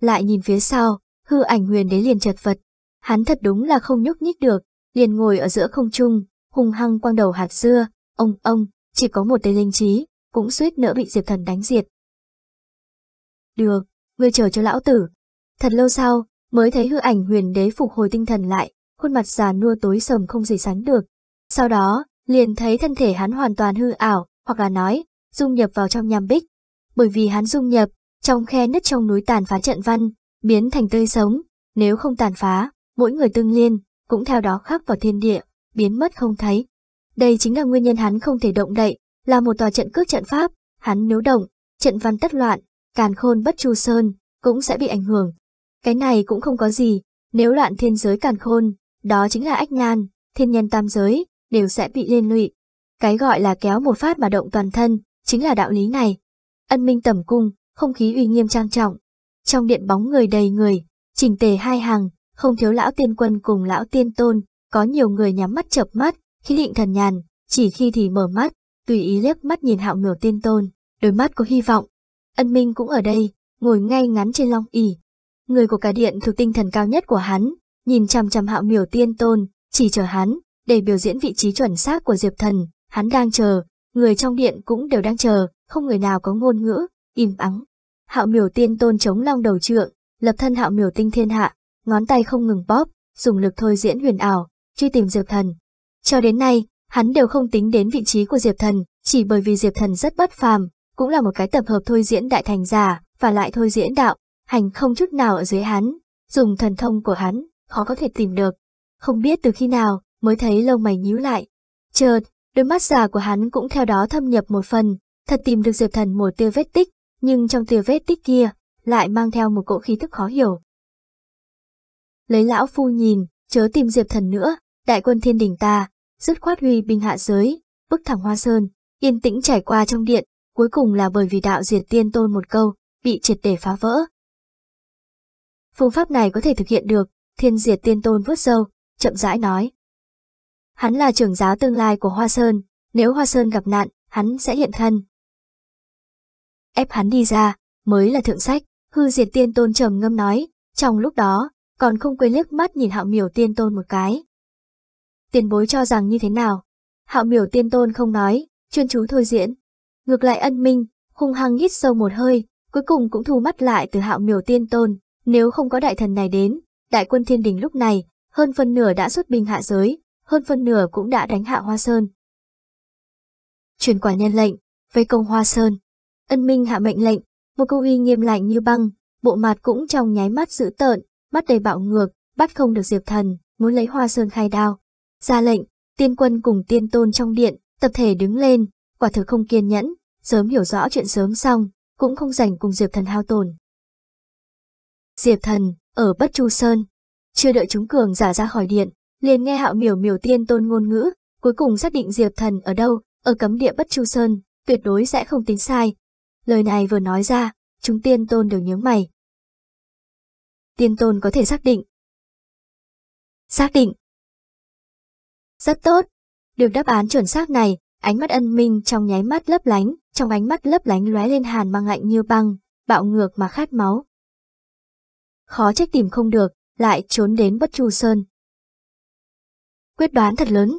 Lại nhìn phía sau, hư ảnh huyền đế liền chật vật. Hắn thật đúng là không nhúc nhích được, liền ngồi ở giữa không trung, hùng hăng quang đầu hạt dưa, ông ông, chỉ có một tên linh trí, cũng suýt nữa bị Diệp thần đánh diệt. Được, ngươi chờ cho lão tử, Thật lâu sau, mới thấy hư ảnh huyền đế phục hồi tinh thần lại, khuôn mặt già nua tối sầm không gì sánh được. Sau đó, liền thấy thân thể hắn hoàn toàn hư ảo, hoặc là nói, dung nhập vào trong nham bích. Bởi vì hắn dung nhập, trong khe nứt trong núi tàn phá trận văn, biến thành tươi sống, nếu không tàn phá, mỗi người tương liên, cũng theo đó khắc vào thiên địa, biến mất không thấy. Đây chính là nguyên nhân hắn không thể động đậy, là một tòa trận cước trận pháp, hắn nếu động, trận văn tất loạn, càn khôn bất chu sơn, cũng sẽ bị ảnh hưởng, cái này cũng không có gì, nếu loạn thiên giới càn khôn, đó chính là ách nhan thiên nhân tam giới, đều sẽ bị liên lụy. Cái gọi là kéo một phát mà động toàn thân, chính là đạo lý này. Ân minh tẩm cung, không khí uy nghiêm trang trọng. Trong điện bóng người đầy người, chỉnh tề hai hàng, không thiếu lão tiên quân cùng lão tiên tôn, có nhiều người nhắm mắt chập mắt, khi định thần nhàn, chỉ khi thì mở mắt, tùy ý liếc mắt nhìn hạo miểu tiên tôn, đôi mắt có hy vọng. Ân minh cũng ở đây, ngồi ngay ngắn trên long ỉ, người của cả điện thuộc tinh thần cao nhất của hắn, nhìn chằm chằm hạo miểu tiên tôn, chỉ chờ hắn, để biểu diễn vị trí chuẩn xác của Diệp Thần, hắn đang chờ, người trong điện cũng đều đang chờ, không người nào có ngôn ngữ, im ắng. Hạo miểu tiên tôn chống long đầu trượng, lập thân hạo miểu tinh thiên hạ, ngón tay không ngừng bóp, dùng lực thôi diễn huyền ảo, truy tìm Diệp Thần. Cho đến nay, hắn đều không tính đến vị trí của Diệp Thần, chỉ bởi vì Diệp Thần rất bất phàm, cũng là một cái tập hợp thôi diễn đại thành giả, và lại thôi diễn đạo, hành không chút nào ở dưới hắn, dùng thần thông của hắn, khó có thể tìm được. Không biết từ khi nào, mới thấy lông mày nhíu lại. Chợt, đôi mắt già của hắn cũng theo đó thâm nhập một phần, thật tìm được Diệp Thần một tia vết tích, nhưng trong tia vết tích kia, lại mang theo một cỗ khí tức khó hiểu. Lấy lão phu nhìn, chớ tìm Diệp Thần nữa, đại quân thiên đình ta, dứt khoát huy binh hạ giới, bức thẳng hoa sơn, yên tĩnh trải qua trong điện, cuối cùng là bởi vì đạo diệt tiên tôn một câu, bị triệt để phá vỡ, Phương pháp này có thể thực hiện được, thiên diệt tiên tôn vuốt sâu, chậm rãi nói. Hắn là trưởng giáo tương lai của Hoa Sơn, nếu Hoa Sơn gặp nạn, hắn sẽ hiện thân. Ép hắn đi ra, mới là thượng sách, hư diệt tiên tôn trầm ngâm nói, trong lúc đó, còn không quên liếc mắt nhìn hạo miểu tiên tôn một cái. Tiền bối cho rằng như thế nào? Hạo miểu tiên tôn không nói, chuyên chú thôi diễn. Ngược lại ân minh, hung hăng hít sâu một hơi, cuối cùng cũng thu mắt lại từ hạo miểu tiên tôn, nếu không có đại thần này đến, đại quân thiên đình lúc này, hơn phân nửa đã xuất binh hạ giới, hơn phân nửa cũng đã đánh hạ Hoa Sơn. Truyền quả nhân lệnh, vây công Hoa Sơn. Ân Minh hạ mệnh lệnh, một câu uy nghiêm lạnh như băng, bộ mặt cũng trong nháy mắt dữ tợn, mắt đầy bạo ngược, bắt không được Diệp Thần, muốn lấy Hoa Sơn khai đao. Ra lệnh, tiên quân cùng tiên tôn trong điện, tập thể đứng lên, quả thực không kiên nhẫn, sớm hiểu rõ chuyện sớm xong, cũng không dành cùng Diệp Thần hao tổn. Diệp thần, ở Bất Chu Sơn. Chưa đợi chúng cường giả ra khỏi điện, liền nghe hạo miểu miểu tiên tôn ngôn ngữ, cuối cùng xác định Diệp thần ở đâu, ở cấm địa Bất Chu Sơn, tuyệt đối sẽ không tính sai. Lời này vừa nói ra, chúng tiên tôn đều nhướng mày. Tiên tôn có thể xác định. Xác định. Rất tốt. Được đáp án chuẩn xác này, ánh mắt ân minh trong nháy mắt lấp lánh, trong ánh mắt lấp lánh lóe lên hàn mang lạnh như băng, bạo ngược mà khát máu khó trách tìm không được, lại trốn đến Bất Chu Sơn. Quyết đoán thật lớn.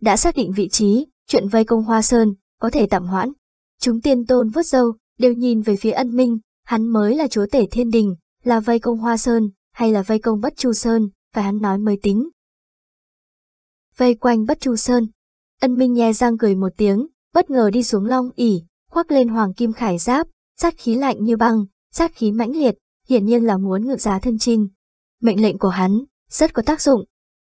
Đã xác định vị trí, chuyện vây công Hoa Sơn, có thể tạm hoãn. Chúng tiên tôn vớt dâu, đều nhìn về phía ân minh, hắn mới là chúa tể thiên đình, là vây công Hoa Sơn, hay là vây công Bất Chu Sơn, phải hắn nói mới tính. Vây quanh Bất Chu Sơn, ân minh nhe răng cười một tiếng, bất ngờ đi xuống long ỉ, khoác lên hoàng kim khải giáp, sát khí lạnh như băng, sát khí mãnh liệt, hiển nhiên là muốn ngự giá thân trinh. Mệnh lệnh của hắn rất có tác dụng.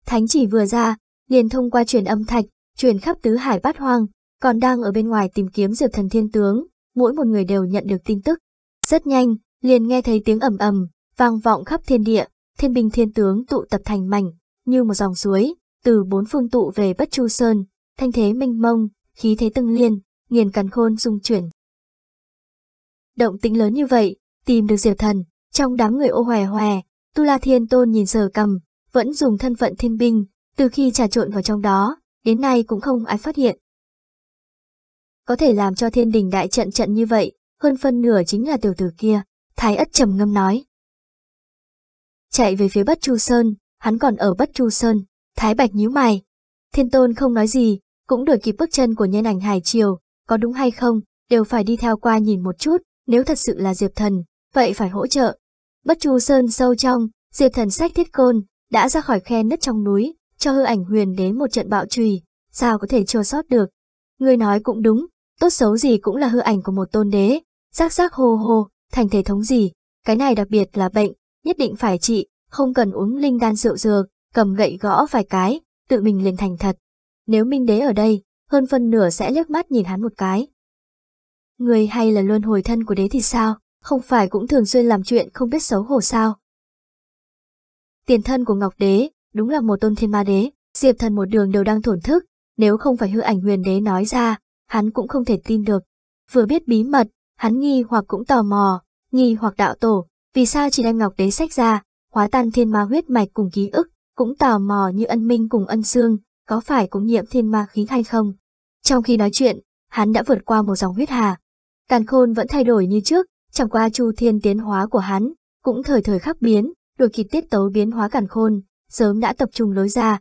Thánh chỉ vừa ra, liền thông qua truyền âm thạch, truyền khắp tứ hải bát hoang, còn đang ở bên ngoài tìm kiếm Diệp Thần Thiên tướng, mỗi một người đều nhận được tin tức. Rất nhanh, liền nghe thấy tiếng ầm ầm, vang vọng khắp thiên địa, thiên binh thiên tướng tụ tập thành mảnh, như một dòng suối, từ bốn phương tụ về Bất Chu Sơn, thanh thế minh mông, khí thế từng liên, nghiền càn khôn dung chuyển. Động tĩnh lớn như vậy, tìm được Diệp Thần, trong đám người ô hòe hòe, Tu La Thiên Tôn nhìn sờ cầm, vẫn dùng thân phận thiên binh, từ khi trà trộn vào trong đó, đến nay cũng không ai phát hiện. Có thể làm cho thiên đình đại trận trận như vậy, hơn phân nửa chính là tiểu tử kia, Thái Ất trầm ngâm nói. Chạy về phía Bất Chu Sơn, hắn còn ở Bất Chu Sơn, Thái Bạch nhíu mày. Thiên Tôn không nói gì, cũng đuổi kịp bước chân của nhân ảnh Hải Triều, có đúng hay không, đều phải đi theo qua nhìn một chút, nếu thật sự là Diệp Thần, vậy phải hỗ trợ. Bất chu sơn sâu trong, diệt thần sách thiết côn, đã ra khỏi khe nứt trong núi, cho hư ảnh huyền đến một trận bạo trùy, sao có thể chưa sót được. Người nói cũng đúng, tốt xấu gì cũng là hư ảnh của một tôn đế, rác rác hồ hồ, thành thể thống gì, cái này đặc biệt là bệnh, nhất định phải trị, không cần uống linh đan rượu dược, cầm gậy gõ vài cái, tự mình liền thành thật. Nếu Minh Đế ở đây, hơn phân nửa sẽ liếc mắt nhìn hắn một cái. Người hay là luân hồi thân của đế thì sao? không phải cũng thường xuyên làm chuyện không biết xấu hổ sao. Tiền thân của Ngọc Đế, đúng là một tôn thiên ma đế, Diệp thần một đường đều đang thổn thức, nếu không phải hư ảnh huyền đế nói ra, hắn cũng không thể tin được. Vừa biết bí mật, hắn nghi hoặc cũng tò mò, nghi hoặc đạo tổ, vì sao chỉ đem Ngọc Đế sách ra, hóa tan thiên ma huyết mạch cùng ký ức, cũng tò mò như ân minh cùng ân xương, có phải cũng nhiễm thiên ma khí hay không. Trong khi nói chuyện, hắn đã vượt qua một dòng huyết hà. Càn khôn vẫn thay đổi như trước, Chẳng qua chu thiên tiến hóa của hắn, cũng thời thời khắc biến, đuổi kịp tiết tấu biến hóa cản khôn, sớm đã tập trung lối ra.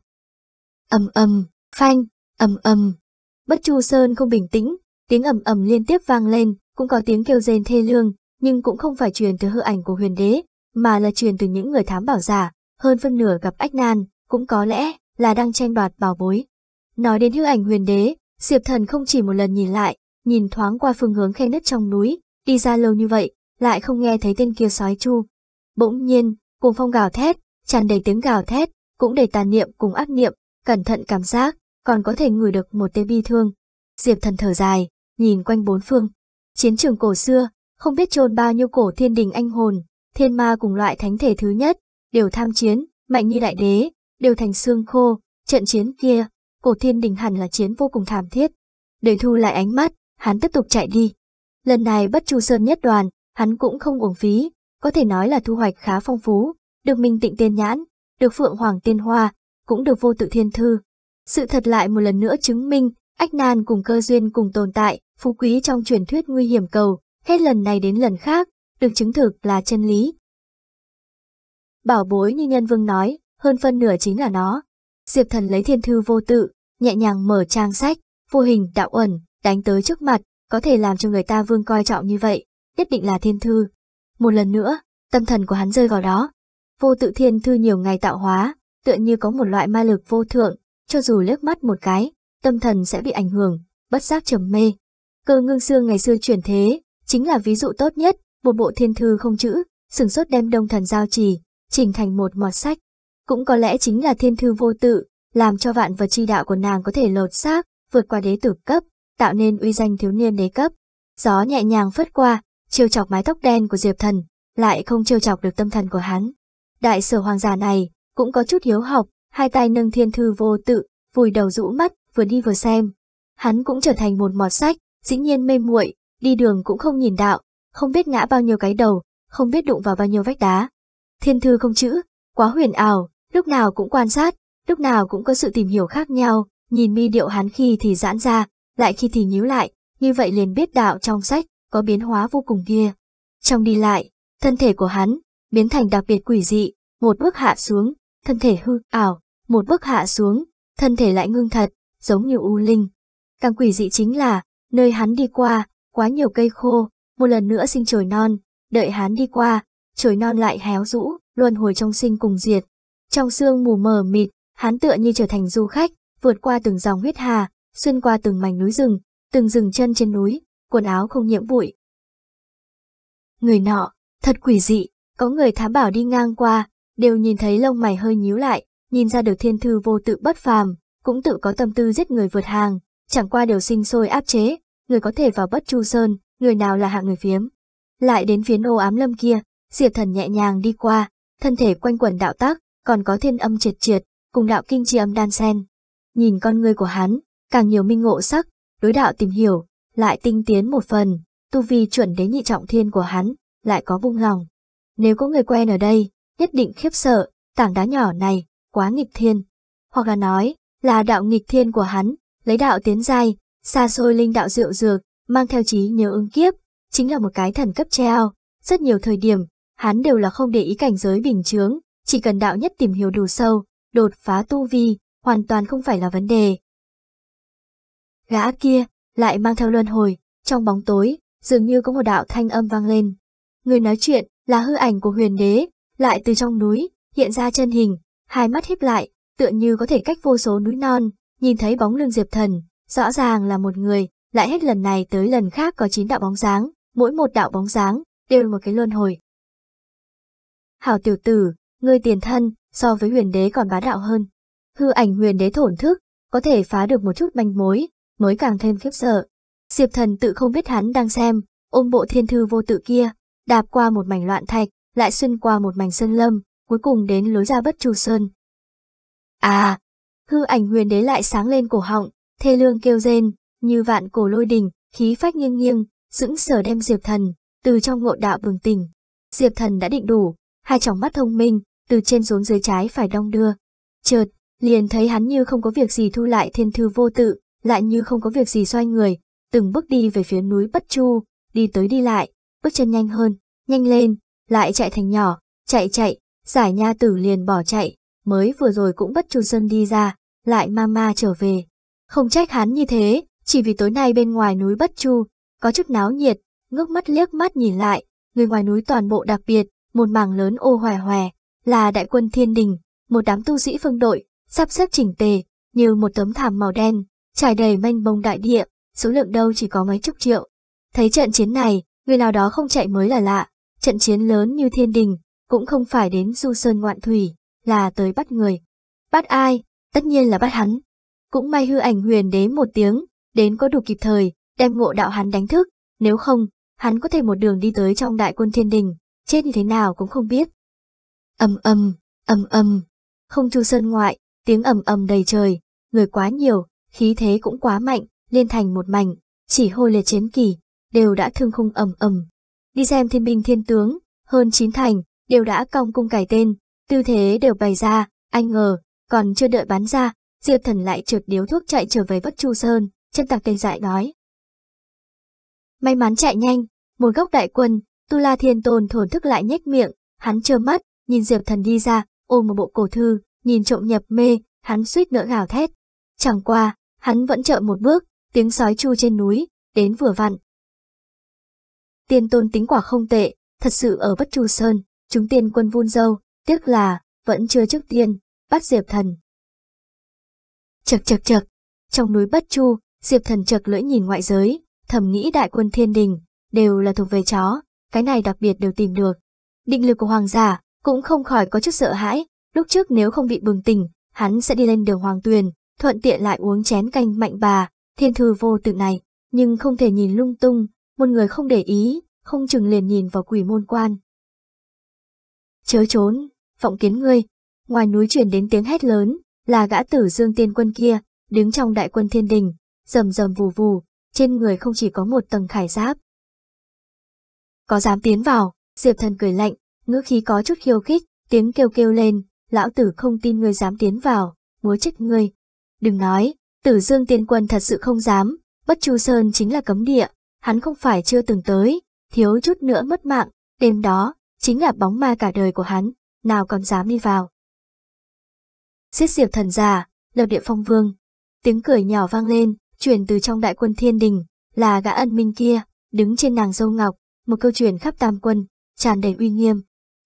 Âm âm, phanh, âm âm. Bất chu sơn không bình tĩnh, tiếng ầm ầm liên tiếp vang lên, cũng có tiếng kêu rên thê lương, nhưng cũng không phải truyền từ hư ảnh của huyền đế, mà là truyền từ những người thám bảo giả, hơn phân nửa gặp ách nan, cũng có lẽ là đang tranh đoạt bảo bối. Nói đến hư ảnh huyền đế, Diệp Thần không chỉ một lần nhìn lại, nhìn thoáng qua phương hướng khe nứt trong núi, Đi ra lâu như vậy, lại không nghe thấy tên kia sói chu. Bỗng nhiên, cùng phong gào thét, tràn đầy tiếng gào thét, cũng đầy tàn niệm cùng ác niệm, cẩn thận cảm giác, còn có thể ngửi được một tê bi thương. Diệp thần thở dài, nhìn quanh bốn phương. Chiến trường cổ xưa, không biết chôn bao nhiêu cổ thiên đình anh hồn, thiên ma cùng loại thánh thể thứ nhất, đều tham chiến, mạnh như đại đế, đều thành xương khô, trận chiến kia, cổ thiên đình hẳn là chiến vô cùng thảm thiết. Đời thu lại ánh mắt, hắn tiếp tục chạy đi. Lần này bắt Chu Sơn nhất đoàn, hắn cũng không uổng phí, có thể nói là thu hoạch khá phong phú, được Minh Tịnh Tiên Nhãn, được Phượng Hoàng Tiên Hoa, cũng được Vô Tự Thiên Thư. Sự thật lại một lần nữa chứng minh, ách nan cùng cơ duyên cùng tồn tại, phú quý trong truyền thuyết nguy hiểm cầu, hết lần này đến lần khác, được chứng thực là chân lý. Bảo bối như nhân vương nói, hơn phân nửa chính là nó. Diệp thần lấy thiên thư vô tự, nhẹ nhàng mở trang sách, vô hình đạo ẩn, đánh tới trước mặt, có thể làm cho người ta vương coi trọng như vậy, nhất định là thiên thư. Một lần nữa, tâm thần của hắn rơi vào đó. Vô tự thiên thư nhiều ngày tạo hóa, tựa như có một loại ma lực vô thượng, cho dù lướt mắt một cái, tâm thần sẽ bị ảnh hưởng, bất giác trầm mê. Cơ ngưng xương ngày xưa chuyển thế, chính là ví dụ tốt nhất, một bộ thiên thư không chữ, sừng sốt đem đông thần giao trì, chỉnh thành một mọt sách. Cũng có lẽ chính là thiên thư vô tự, làm cho vạn vật chi đạo của nàng có thể lột xác, vượt qua đế tử cấp, tạo nên uy danh thiếu niên đế cấp. Gió nhẹ nhàng phất qua, chiêu chọc mái tóc đen của Diệp Thần, lại không chiêu chọc được tâm thần của hắn. Đại sở hoàng giả này, cũng có chút hiếu học, hai tay nâng thiên thư vô tự, vùi đầu rũ mắt, vừa đi vừa xem. Hắn cũng trở thành một mọt sách, dĩ nhiên mê muội, đi đường cũng không nhìn đạo, không biết ngã bao nhiêu cái đầu, không biết đụng vào bao nhiêu vách đá. Thiên thư không chữ, quá huyền ảo, lúc nào cũng quan sát, lúc nào cũng có sự tìm hiểu khác nhau, nhìn mi điệu hắn khi thì giãn ra, lại khi thì nhíu lại, như vậy liền biết đạo trong sách có biến hóa vô cùng kia. Trong đi lại, thân thể của hắn biến thành đặc biệt quỷ dị, một bước hạ xuống, thân thể hư ảo, một bước hạ xuống, thân thể lại ngưng thật, giống như u linh. Càng quỷ dị chính là, nơi hắn đi qua, quá nhiều cây khô, một lần nữa sinh chồi non, đợi hắn đi qua, chồi non lại héo rũ, luân hồi trong sinh cùng diệt. Trong xương mù mờ mịt, hắn tựa như trở thành du khách, vượt qua từng dòng huyết hà, xuyên qua từng mảnh núi rừng, từng rừng chân trên núi, quần áo không nhiễm bụi. Người nọ, thật quỷ dị, có người thám bảo đi ngang qua, đều nhìn thấy lông mày hơi nhíu lại, nhìn ra được thiên thư vô tự bất phàm, cũng tự có tâm tư giết người vượt hàng, chẳng qua đều sinh sôi áp chế, người có thể vào bất chu sơn, người nào là hạng người phiếm. Lại đến phiến ô ám lâm kia, diệt thần nhẹ nhàng đi qua, thân thể quanh quẩn đạo tác, còn có thiên âm triệt triệt, cùng đạo kinh chi âm đan sen. Nhìn con người của hắn, càng nhiều minh ngộ sắc, đối đạo tìm hiểu, lại tinh tiến một phần, tu vi chuẩn đến nhị trọng thiên của hắn, lại có vung lòng. Nếu có người quen ở đây, nhất định khiếp sợ, tảng đá nhỏ này, quá nghịch thiên. Hoặc là nói, là đạo nghịch thiên của hắn, lấy đạo tiến giai, xa xôi linh đạo rượu dược, mang theo trí nhớ ứng kiếp, chính là một cái thần cấp treo. Rất nhiều thời điểm, hắn đều là không để ý cảnh giới bình chướng, chỉ cần đạo nhất tìm hiểu đủ sâu, đột phá tu vi, hoàn toàn không phải là vấn đề, Gã kia lại mang theo luân hồi, trong bóng tối, dường như có một đạo thanh âm vang lên. Người nói chuyện là hư ảnh của huyền đế, lại từ trong núi, hiện ra chân hình, hai mắt híp lại, tựa như có thể cách vô số núi non, nhìn thấy bóng lưng diệp thần, rõ ràng là một người, lại hết lần này tới lần khác có chín đạo bóng dáng, mỗi một đạo bóng dáng, đều là một cái luân hồi. Hảo tiểu tử, người tiền thân, so với huyền đế còn bá đạo hơn. Hư ảnh huyền đế thổn thức, có thể phá được một chút manh mối, mới càng thêm khiếp sợ. Diệp thần tự không biết hắn đang xem, ôm bộ thiên thư vô tự kia, đạp qua một mảnh loạn thạch, lại xuyên qua một mảnh sơn lâm, cuối cùng đến lối ra bất chu sơn. À, hư ảnh huyền đế lại sáng lên cổ họng, thê lương kêu rên, như vạn cổ lôi đình, khí phách nghiêng nghiêng, sững sở đem Diệp thần, từ trong ngộ đạo bừng tỉnh. Diệp thần đã định đủ, hai tròng mắt thông minh, từ trên xuống dưới trái phải đong đưa. Chợt, liền thấy hắn như không có việc gì thu lại thiên thư vô tự, lại như không có việc gì xoay người, từng bước đi về phía núi Bất Chu, đi tới đi lại, bước chân nhanh hơn, nhanh lên, lại chạy thành nhỏ, chạy chạy, giải nha tử liền bỏ chạy, mới vừa rồi cũng Bất Chu Sơn đi ra, lại ma ma trở về. Không trách hắn như thế, chỉ vì tối nay bên ngoài núi Bất Chu, có chút náo nhiệt, ngước mắt liếc mắt nhìn lại, người ngoài núi toàn bộ đặc biệt, một mảng lớn ô hoài hoè, là đại quân thiên đình, một đám tu sĩ phương đội, sắp xếp chỉnh tề, như một tấm thảm màu đen, trải đầy mênh bông đại địa, số lượng đâu chỉ có mấy chục triệu. Thấy trận chiến này, người nào đó không chạy mới là lạ, trận chiến lớn như thiên đình, cũng không phải đến du sơn ngoạn thủy, là tới bắt người. Bắt ai? Tất nhiên là bắt hắn. Cũng may hư ảnh huyền đế một tiếng, đến có đủ kịp thời, đem ngộ đạo hắn đánh thức, nếu không, hắn có thể một đường đi tới trong đại quân thiên đình, chết như thế nào cũng không biết. Âm âm, âm âm, không chu sơn ngoại, tiếng âm âm đầy trời, người quá nhiều, khí thế cũng quá mạnh, liên thành một mảnh, chỉ hôi liệt chiến kỳ, đều đã thương khung ầm ầm. Đi xem thiên binh thiên tướng, hơn chín thành, đều đã cong cung cải tên, tư thế đều bày ra, anh ngờ, còn chưa đợi bắn ra, Diệp Thần lại trượt điếu thuốc chạy trở về Vất Chu Sơn, chân tạc tên dại nói. May mắn chạy nhanh, một góc đại quân, Tu La Thiên Tôn thổn thức lại nhếch miệng, hắn trơ mắt, nhìn Diệp Thần đi ra, ôm một bộ cổ thư, nhìn trộm nhập mê, hắn suýt nữa gào thét. Chẳng qua, Hắn vẫn chậm một bước, tiếng sói chu trên núi, đến vừa vặn. Tiên tôn tính quả không tệ, thật sự ở Bất Chu Sơn, chúng tiên quân vun dâu, tiếc là, vẫn chưa trước tiên, bắt Diệp Thần. Chật chật chật, trong núi Bất Chu, Diệp Thần chật lưỡi nhìn ngoại giới, thầm nghĩ đại quân thiên đình, đều là thuộc về chó, cái này đặc biệt đều tìm được. Định lực của hoàng giả, cũng không khỏi có chút sợ hãi, lúc trước nếu không bị bừng tỉnh, hắn sẽ đi lên đường hoàng tuyền, thuận tiện lại uống chén canh mạnh bà, thiên thư vô tự này, nhưng không thể nhìn lung tung, một người không để ý, không chừng liền nhìn vào quỷ môn quan. Chớ trốn, vọng kiến ngươi, ngoài núi truyền đến tiếng hét lớn, là gã tử dương tiên quân kia, đứng trong đại quân thiên đình, rầm rầm vù vù, trên người không chỉ có một tầng khải giáp. Có dám tiến vào, Diệp thần cười lạnh, ngữ khí có chút khiêu khích, tiếng kêu kêu lên, lão tử không tin ngươi dám tiến vào, múa chết ngươi, Đừng nói, tử dương tiên quân thật sự không dám, bất chu sơn chính là cấm địa, hắn không phải chưa từng tới, thiếu chút nữa mất mạng, đêm đó, chính là bóng ma cả đời của hắn, nào còn dám đi vào. Giết diệp thần giả, lập địa phong vương, tiếng cười nhỏ vang lên, truyền từ trong đại quân thiên đình, là gã ân minh kia, đứng trên nàng dâu ngọc, một câu chuyện khắp tam quân, tràn đầy uy nghiêm.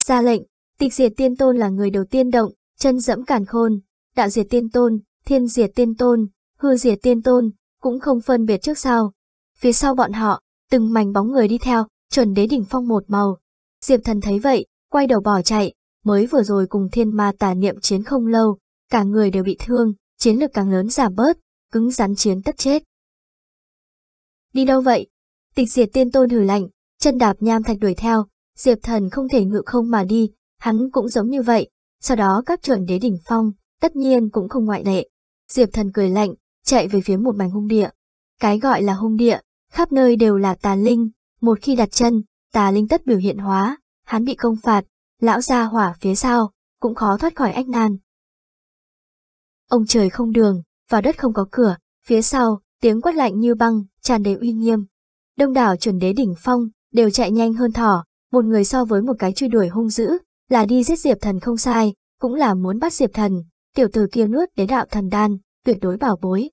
Ra lệnh, tịch diệt tiên tôn là người đầu tiên động, chân dẫm càn khôn, đạo diệt tiên tôn, thiên diệt tiên tôn, hư diệt tiên tôn, cũng không phân biệt trước sau. Phía sau bọn họ, từng mảnh bóng người đi theo, chuẩn đế đỉnh phong một màu. Diệp thần thấy vậy, quay đầu bỏ chạy, mới vừa rồi cùng thiên ma tà niệm chiến không lâu, cả người đều bị thương, chiến lực càng lớn giảm bớt, cứng rắn chiến tất chết. Đi đâu vậy? Tịch diệt tiên tôn hử lạnh, chân đạp nham thạch đuổi theo, diệp thần không thể ngự không mà đi, hắn cũng giống như vậy, sau đó các chuẩn đế đỉnh phong, tất nhiên cũng không ngoại lệ. Diệp thần cười lạnh, chạy về phía một mảnh hung địa. Cái gọi là hung địa, khắp nơi đều là tà linh, một khi đặt chân, tà linh tất biểu hiện hóa, hắn bị công phạt, lão gia hỏa phía sau, cũng khó thoát khỏi ách nan. Ông trời không đường, vào đất không có cửa, phía sau, tiếng quát lạnh như băng, tràn đầy uy nghiêm. Đông đảo chuẩn đế đỉnh phong, đều chạy nhanh hơn thỏ, một người so với một cái truy đuổi hung dữ, là đi giết Diệp Thần không sai, cũng là muốn bắt Diệp Thần, tiểu tử kia nuốt đế đạo thần đan, tuyệt đối bảo bối.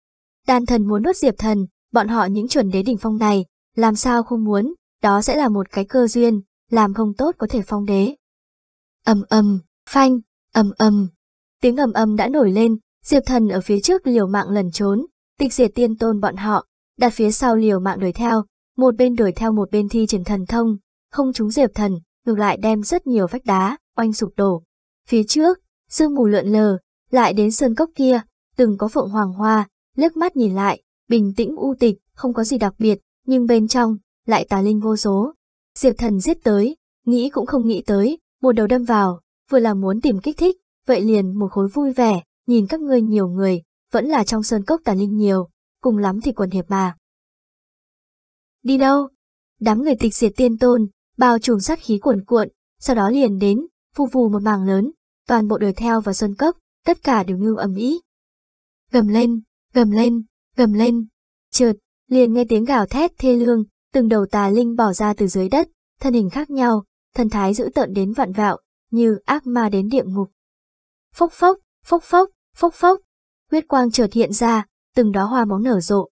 Đan thần muốn nuốt diệp thần, bọn họ những chuẩn đế đỉnh phong này, làm sao không muốn, đó sẽ là một cái cơ duyên, làm không tốt có thể phong đế. âm âm phanh, âm âm Tiếng âm âm đã nổi lên, Diệp Thần ở phía trước liều mạng lần trốn, tịch diệt tiên tôn bọn họ, đặt phía sau liều mạng đuổi theo, một bên đuổi theo một bên thi triển thần thông, không trúng Diệp Thần, ngược lại đem rất nhiều vách đá, oanh sụp đổ. Phía trước, sương mù lượn lờ, lại đến sơn cốc kia, từng có phượng hoàng hoa, liếc mắt nhìn lại, bình tĩnh u tịch, không có gì đặc biệt, nhưng bên trong, lại tà linh vô số. Diệp thần giết tới, nghĩ cũng không nghĩ tới, một đầu đâm vào, vừa là muốn tìm kích thích, vậy liền một khối vui vẻ, nhìn các ngươi nhiều người, vẫn là trong sơn cốc tà linh nhiều, cùng lắm thì quần hiệp mà. Đi đâu? Đám người tịch diệt tiên tôn, bao trùm sát khí cuồn cuộn, sau đó liền đến, phu phù một mảng lớn, toàn bộ đuổi theo vào sơn cốc, tất cả đều ngưng ầm ĩ. Gầm lên, gầm lên, gầm lên. Trượt, liền nghe tiếng gào thét thê lương, từng đầu tà linh bỏ ra từ dưới đất, thân hình khác nhau, thân thái dữ tợn đến vạn vạo, như ác ma đến địa ngục. Phốc phốc, phốc phốc, phốc phốc, huyết quang chợt hiện ra, từng đó hoa máu nở rộ.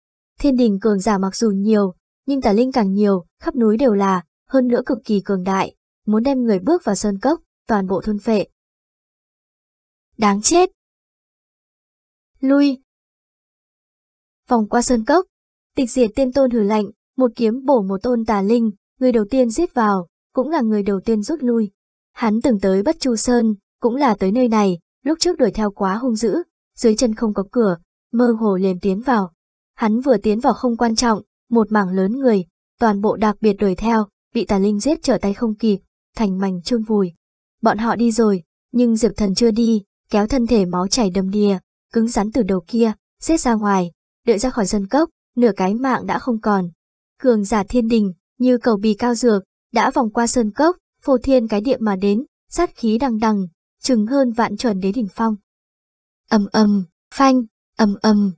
Thiên đình cường giả mặc dù nhiều, nhưng tà linh càng nhiều, khắp núi đều là, hơn nữa cực kỳ cường đại, muốn đem người bước vào sơn cốc, toàn bộ thôn phệ, Đáng chết. Lui. Vòng qua sơn cốc, tịch diệt tiên tôn hử lạnh, một kiếm bổ một tôn tà linh, người đầu tiên giết vào, cũng là người đầu tiên rút lui. Hắn từng tới Bất Chu Sơn, cũng là tới nơi này, lúc trước đuổi theo quá hung dữ, dưới chân không có cửa, mơ hồ liền tiến vào. Hắn vừa tiến vào không quan trọng, một mảng lớn người, toàn bộ đặc biệt đuổi theo, bị tà linh giết trở tay không kịp, thành mảnh chôn vùi. Bọn họ đi rồi, nhưng Diệp Thần chưa đi, kéo thân thể máu chảy đầm đìa, cứng rắn từ đầu kia, xếp ra ngoài, đợi ra khỏi sân cốc, nửa cái mạng đã không còn. Cường giả thiên đình, như cầu bì cao dược, đã vòng qua sơn cốc, phô thiên cái địa mà đến, sát khí đằng đằng, chừng hơn vạn chuẩn đến đỉnh phong. âm âm phanh, âm âm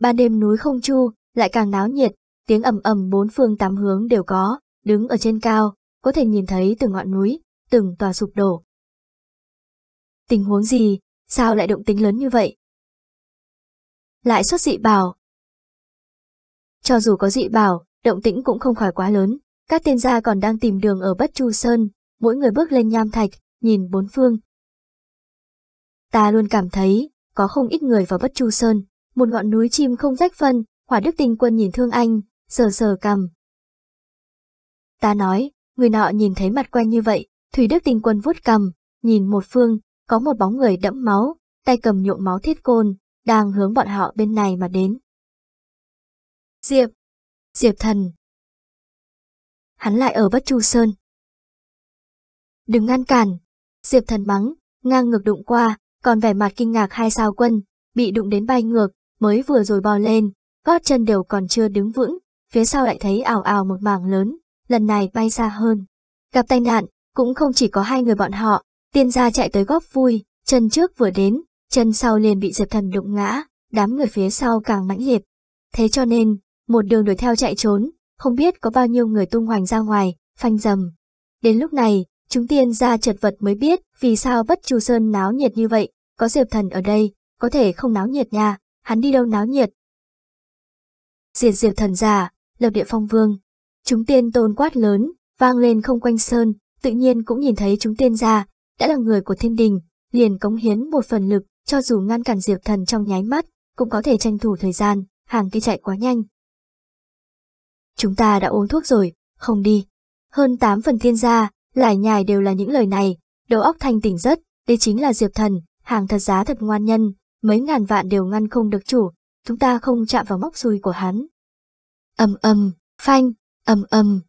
Ban đêm núi không chu, lại càng náo nhiệt, tiếng ầm ầm bốn phương tám hướng đều có, đứng ở trên cao, có thể nhìn thấy từng ngọn núi, từng tòa sụp đổ. Tình huống gì, Sao lại động tính lớn như vậy? Lại xuất dị bảo. Cho dù có dị bảo, động tĩnh cũng không khỏi quá lớn. Các tên gia còn đang tìm đường ở Bất Chu Sơn, mỗi người bước lên nham thạch, nhìn bốn phương. Ta luôn cảm thấy, có không ít người vào Bất Chu Sơn, một ngọn núi chim không rách phân, hỏa đức tinh quân nhìn thương anh, sờ sờ cầm. Ta nói, người nọ nhìn thấy mặt quen như vậy, Thủy Đức Tinh Quân vuốt cầm, nhìn một phương, có một bóng người đẫm máu, tay cầm nhuộm máu thiết côn, đang hướng bọn họ bên này mà đến. Diệp! Diệp thần! Hắn lại ở Bất Chu Sơn. Đừng ngăn cản! Diệp thần mắng, ngang ngược đụng qua, còn vẻ mặt kinh ngạc hai sao quân, bị đụng đến bay ngược, mới vừa rồi bò lên, gót chân đều còn chưa đứng vững, phía sau lại thấy ảo ảo một mảng lớn, lần này bay xa hơn. Gặp tai nạn, cũng không chỉ có hai người bọn họ, Tiên gia chạy tới góc vui, chân trước vừa đến, chân sau liền bị Diệp Thần đụng ngã, đám người phía sau càng mãnh liệt. Thế cho nên, một đường đuổi theo chạy trốn, không biết có bao nhiêu người tung hoành ra ngoài, phanh dầm. Đến lúc này, chúng tiên gia chợt vật mới biết vì sao bất chu sơn náo nhiệt như vậy, có Diệp Thần ở đây, có thể không náo nhiệt nha, hắn đi đâu náo nhiệt. Diệt Diệp Thần giả, lập địa phong vương. Chúng tiên tôn quát lớn, vang lên không quanh sơn, tự nhiên cũng nhìn thấy chúng tiên gia, đã là người của thiên đình, liền cống hiến một phần lực, cho dù ngăn cản Diệp Thần trong nháy mắt, cũng có thể tranh thủ thời gian, hàng kia chạy quá nhanh. Chúng ta đã uống thuốc rồi, không đi. Hơn 8 phần thiên gia, lại nhài đều là những lời này, đầu óc thanh tỉnh rất, đây chính là Diệp Thần, hàng thật giá thật ngoan nhân, mấy ngàn vạn đều ngăn không được chủ, chúng ta không chạm vào móc xui của hắn. Âm âm, phanh, âm âm.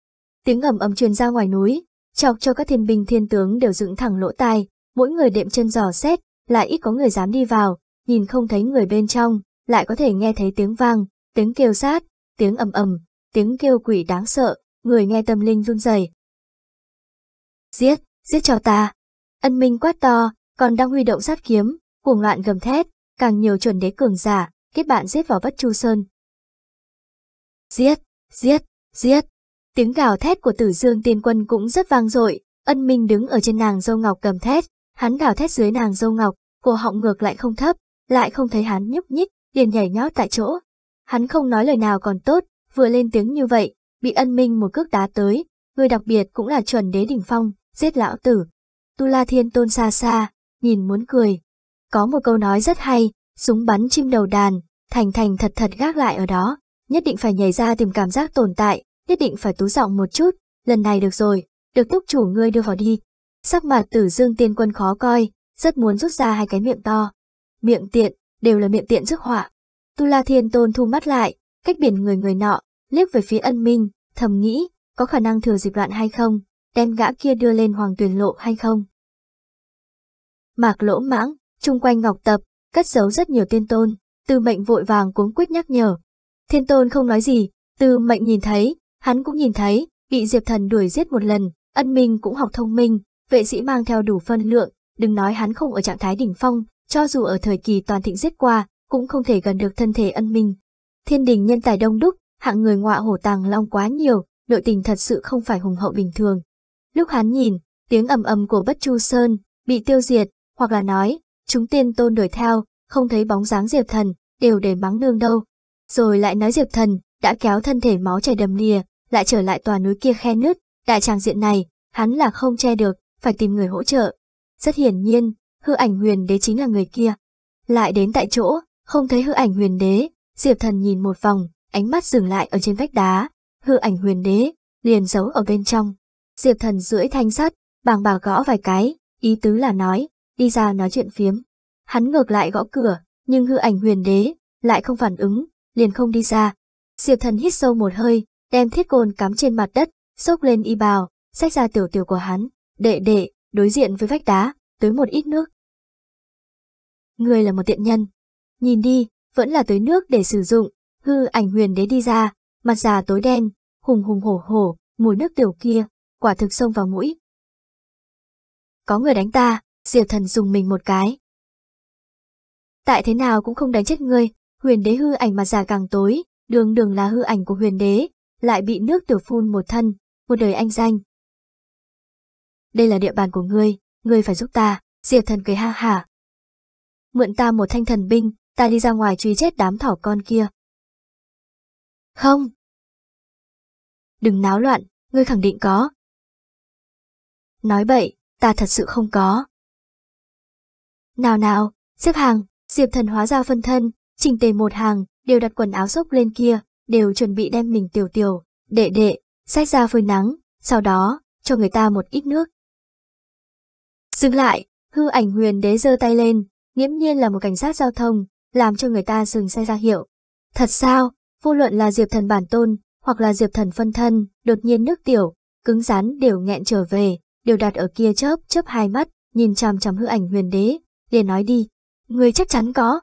Tiếng ầm ầm truyền ra ngoài núi, chọc cho các thiên binh thiên tướng đều dựng thẳng lỗ tai, mỗi người đệm chân giò xét, lại ít có người dám đi vào, nhìn không thấy người bên trong, lại có thể nghe thấy tiếng vang, tiếng kêu sát, tiếng ầm ầm, tiếng kêu quỷ đáng sợ, người nghe tâm linh run rẩy. Giết, giết cho ta. Ân Minh quát to, còn đang huy động sát kiếm, cuồng loạn gầm thét, càng nhiều chuẩn đế cường giả, kết bạn giết vào Vất Chu Sơn. Giết, giết, giết. Tiếng gào thét của tử dương tiên quân cũng rất vang dội, ân minh đứng ở trên nàng dâu ngọc cầm thét, hắn gào thét dưới nàng dâu ngọc, cổ họng ngược lại không thấp, lại không thấy hắn nhúc nhích, liền nhảy nhót tại chỗ. Hắn không nói lời nào còn tốt, vừa lên tiếng như vậy, bị ân minh một cước đá tới, người đặc biệt cũng là chuẩn đế đỉnh phong, giết lão tử. Tu La Thiên Tôn xa xa, nhìn muốn cười. Có một câu nói rất hay, súng bắn chim đầu đàn, thành thành thật thật gác lại ở đó, nhất định phải nhảy ra tìm cảm giác tồn tại, nhất định phải tú giọng một chút, lần này được rồi, được túc chủ ngươi đưa vào đi. Sắc mặt tử dương tiên quân khó coi, rất muốn rút ra hai cái miệng to. Miệng tiện, đều là miệng tiện rước họa. Tu La Thiên Tôn thu mắt lại, cách biển người người nọ, liếc về phía ân minh, thầm nghĩ, có khả năng thừa dịp loạn hay không, đem gã kia đưa lên hoàng tuyển lộ hay không. Mạc lỗ mãng, chung quanh ngọc tập, cất giấu rất nhiều tiên tôn, tư mệnh vội vàng cuốn quyết nhắc nhở. Thiên tôn không nói gì, tư mệnh nhìn thấy, Hắn cũng nhìn thấy, bị Diệp Thần đuổi giết một lần, ân minh cũng học thông minh, vệ sĩ mang theo đủ phân lượng, đừng nói hắn không ở trạng thái đỉnh phong, cho dù ở thời kỳ toàn thịnh giết qua, cũng không thể gần được thân thể ân minh. Thiên đình nhân tài đông đúc, hạng người ngọa hổ tàng long quá nhiều, nội tình thật sự không phải hùng hậu bình thường. Lúc hắn nhìn, tiếng ầm ầm của Bất Chu Sơn bị tiêu diệt, hoặc là nói, chúng tiên tôn đuổi theo, không thấy bóng dáng Diệp Thần, đều để mắng nương đâu. Rồi lại nói Diệp Thần, đã kéo thân thể máu chảy đầm đìa, lại trở lại tòa núi kia khe nứt, đại tràng diện này, hắn là không che được, phải tìm người hỗ trợ. Rất hiển nhiên, hư ảnh huyền đế chính là người kia. Lại đến tại chỗ, không thấy hư ảnh huyền đế, Diệp Thần nhìn một vòng, ánh mắt dừng lại ở trên vách đá, hư ảnh huyền đế, liền giấu ở bên trong. Diệp Thần rưỡi thanh sắt, bàng bà gõ vài cái, ý tứ là nói, đi ra nói chuyện phiếm. Hắn ngược lại gõ cửa, nhưng hư ảnh huyền đế, lại không phản ứng, liền không đi ra, Diệp thần hít sâu một hơi, đem thiết côn cắm trên mặt đất, xốc lên y bào, xách ra tiểu tiểu của hắn, đệ đệ, đối diện với vách đá, tới một ít nước. Người là một tiện nhân. Nhìn đi, vẫn là tới nước để sử dụng, hư ảnh huyền đế đi ra, mặt già tối đen, hùng hùng hổ hổ, mùi nước tiểu kia, quả thực sông vào mũi. Có người đánh ta, diệp thần dùng mình một cái. Tại thế nào cũng không đánh chết ngươi, huyền đế hư ảnh mặt già càng tối, đường đường là hư ảnh của huyền đế, lại bị nước tiểu phun một thân, một đời anh danh. Đây là địa bàn của ngươi, ngươi phải giúp ta, Diệp thần cười ha hả. Mượn ta một thanh thần binh, ta đi ra ngoài truy chết đám thỏ con kia. Không! Đừng náo loạn, ngươi khẳng định có. Nói bậy, ta thật sự không có. Nào nào, xếp hàng, Diệp thần hóa ra phân thân, chỉnh tề một hàng, đều đặt quần áo xốc lên kia, đều chuẩn bị đem mình tiểu tiểu, đệ đệ, sách ra phơi nắng, sau đó, cho người ta một ít nước. Dừng lại, hư ảnh huyền đế giơ tay lên, nghiễm nhiên là một cảnh sát giao thông, làm cho người ta dừng xe ra hiệu. Thật sao, vô luận là diệp thần bản tôn, hoặc là diệp thần phân thân, đột nhiên nước tiểu, cứng rắn đều nghẹn trở về, đều đặt ở kia chớp chớp hai mắt, nhìn chằm chằm hư ảnh huyền đế, liền nói đi. Người chắc chắn có.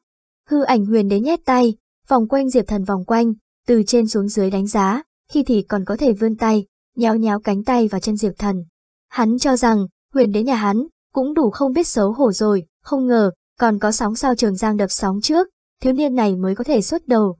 Hư ảnh huyền đế nhét tay, Vòng quanh Diệp Thần vòng quanh, từ trên xuống dưới đánh giá, khi thì còn có thể vươn tay, nhéo nhéo cánh tay và chân Diệp Thần. Hắn cho rằng, huyền đến nhà hắn, cũng đủ không biết xấu hổ rồi, không ngờ, còn có sóng sao Trường Giang đập sóng trước, thiếu niên này mới có thể xuất đầu,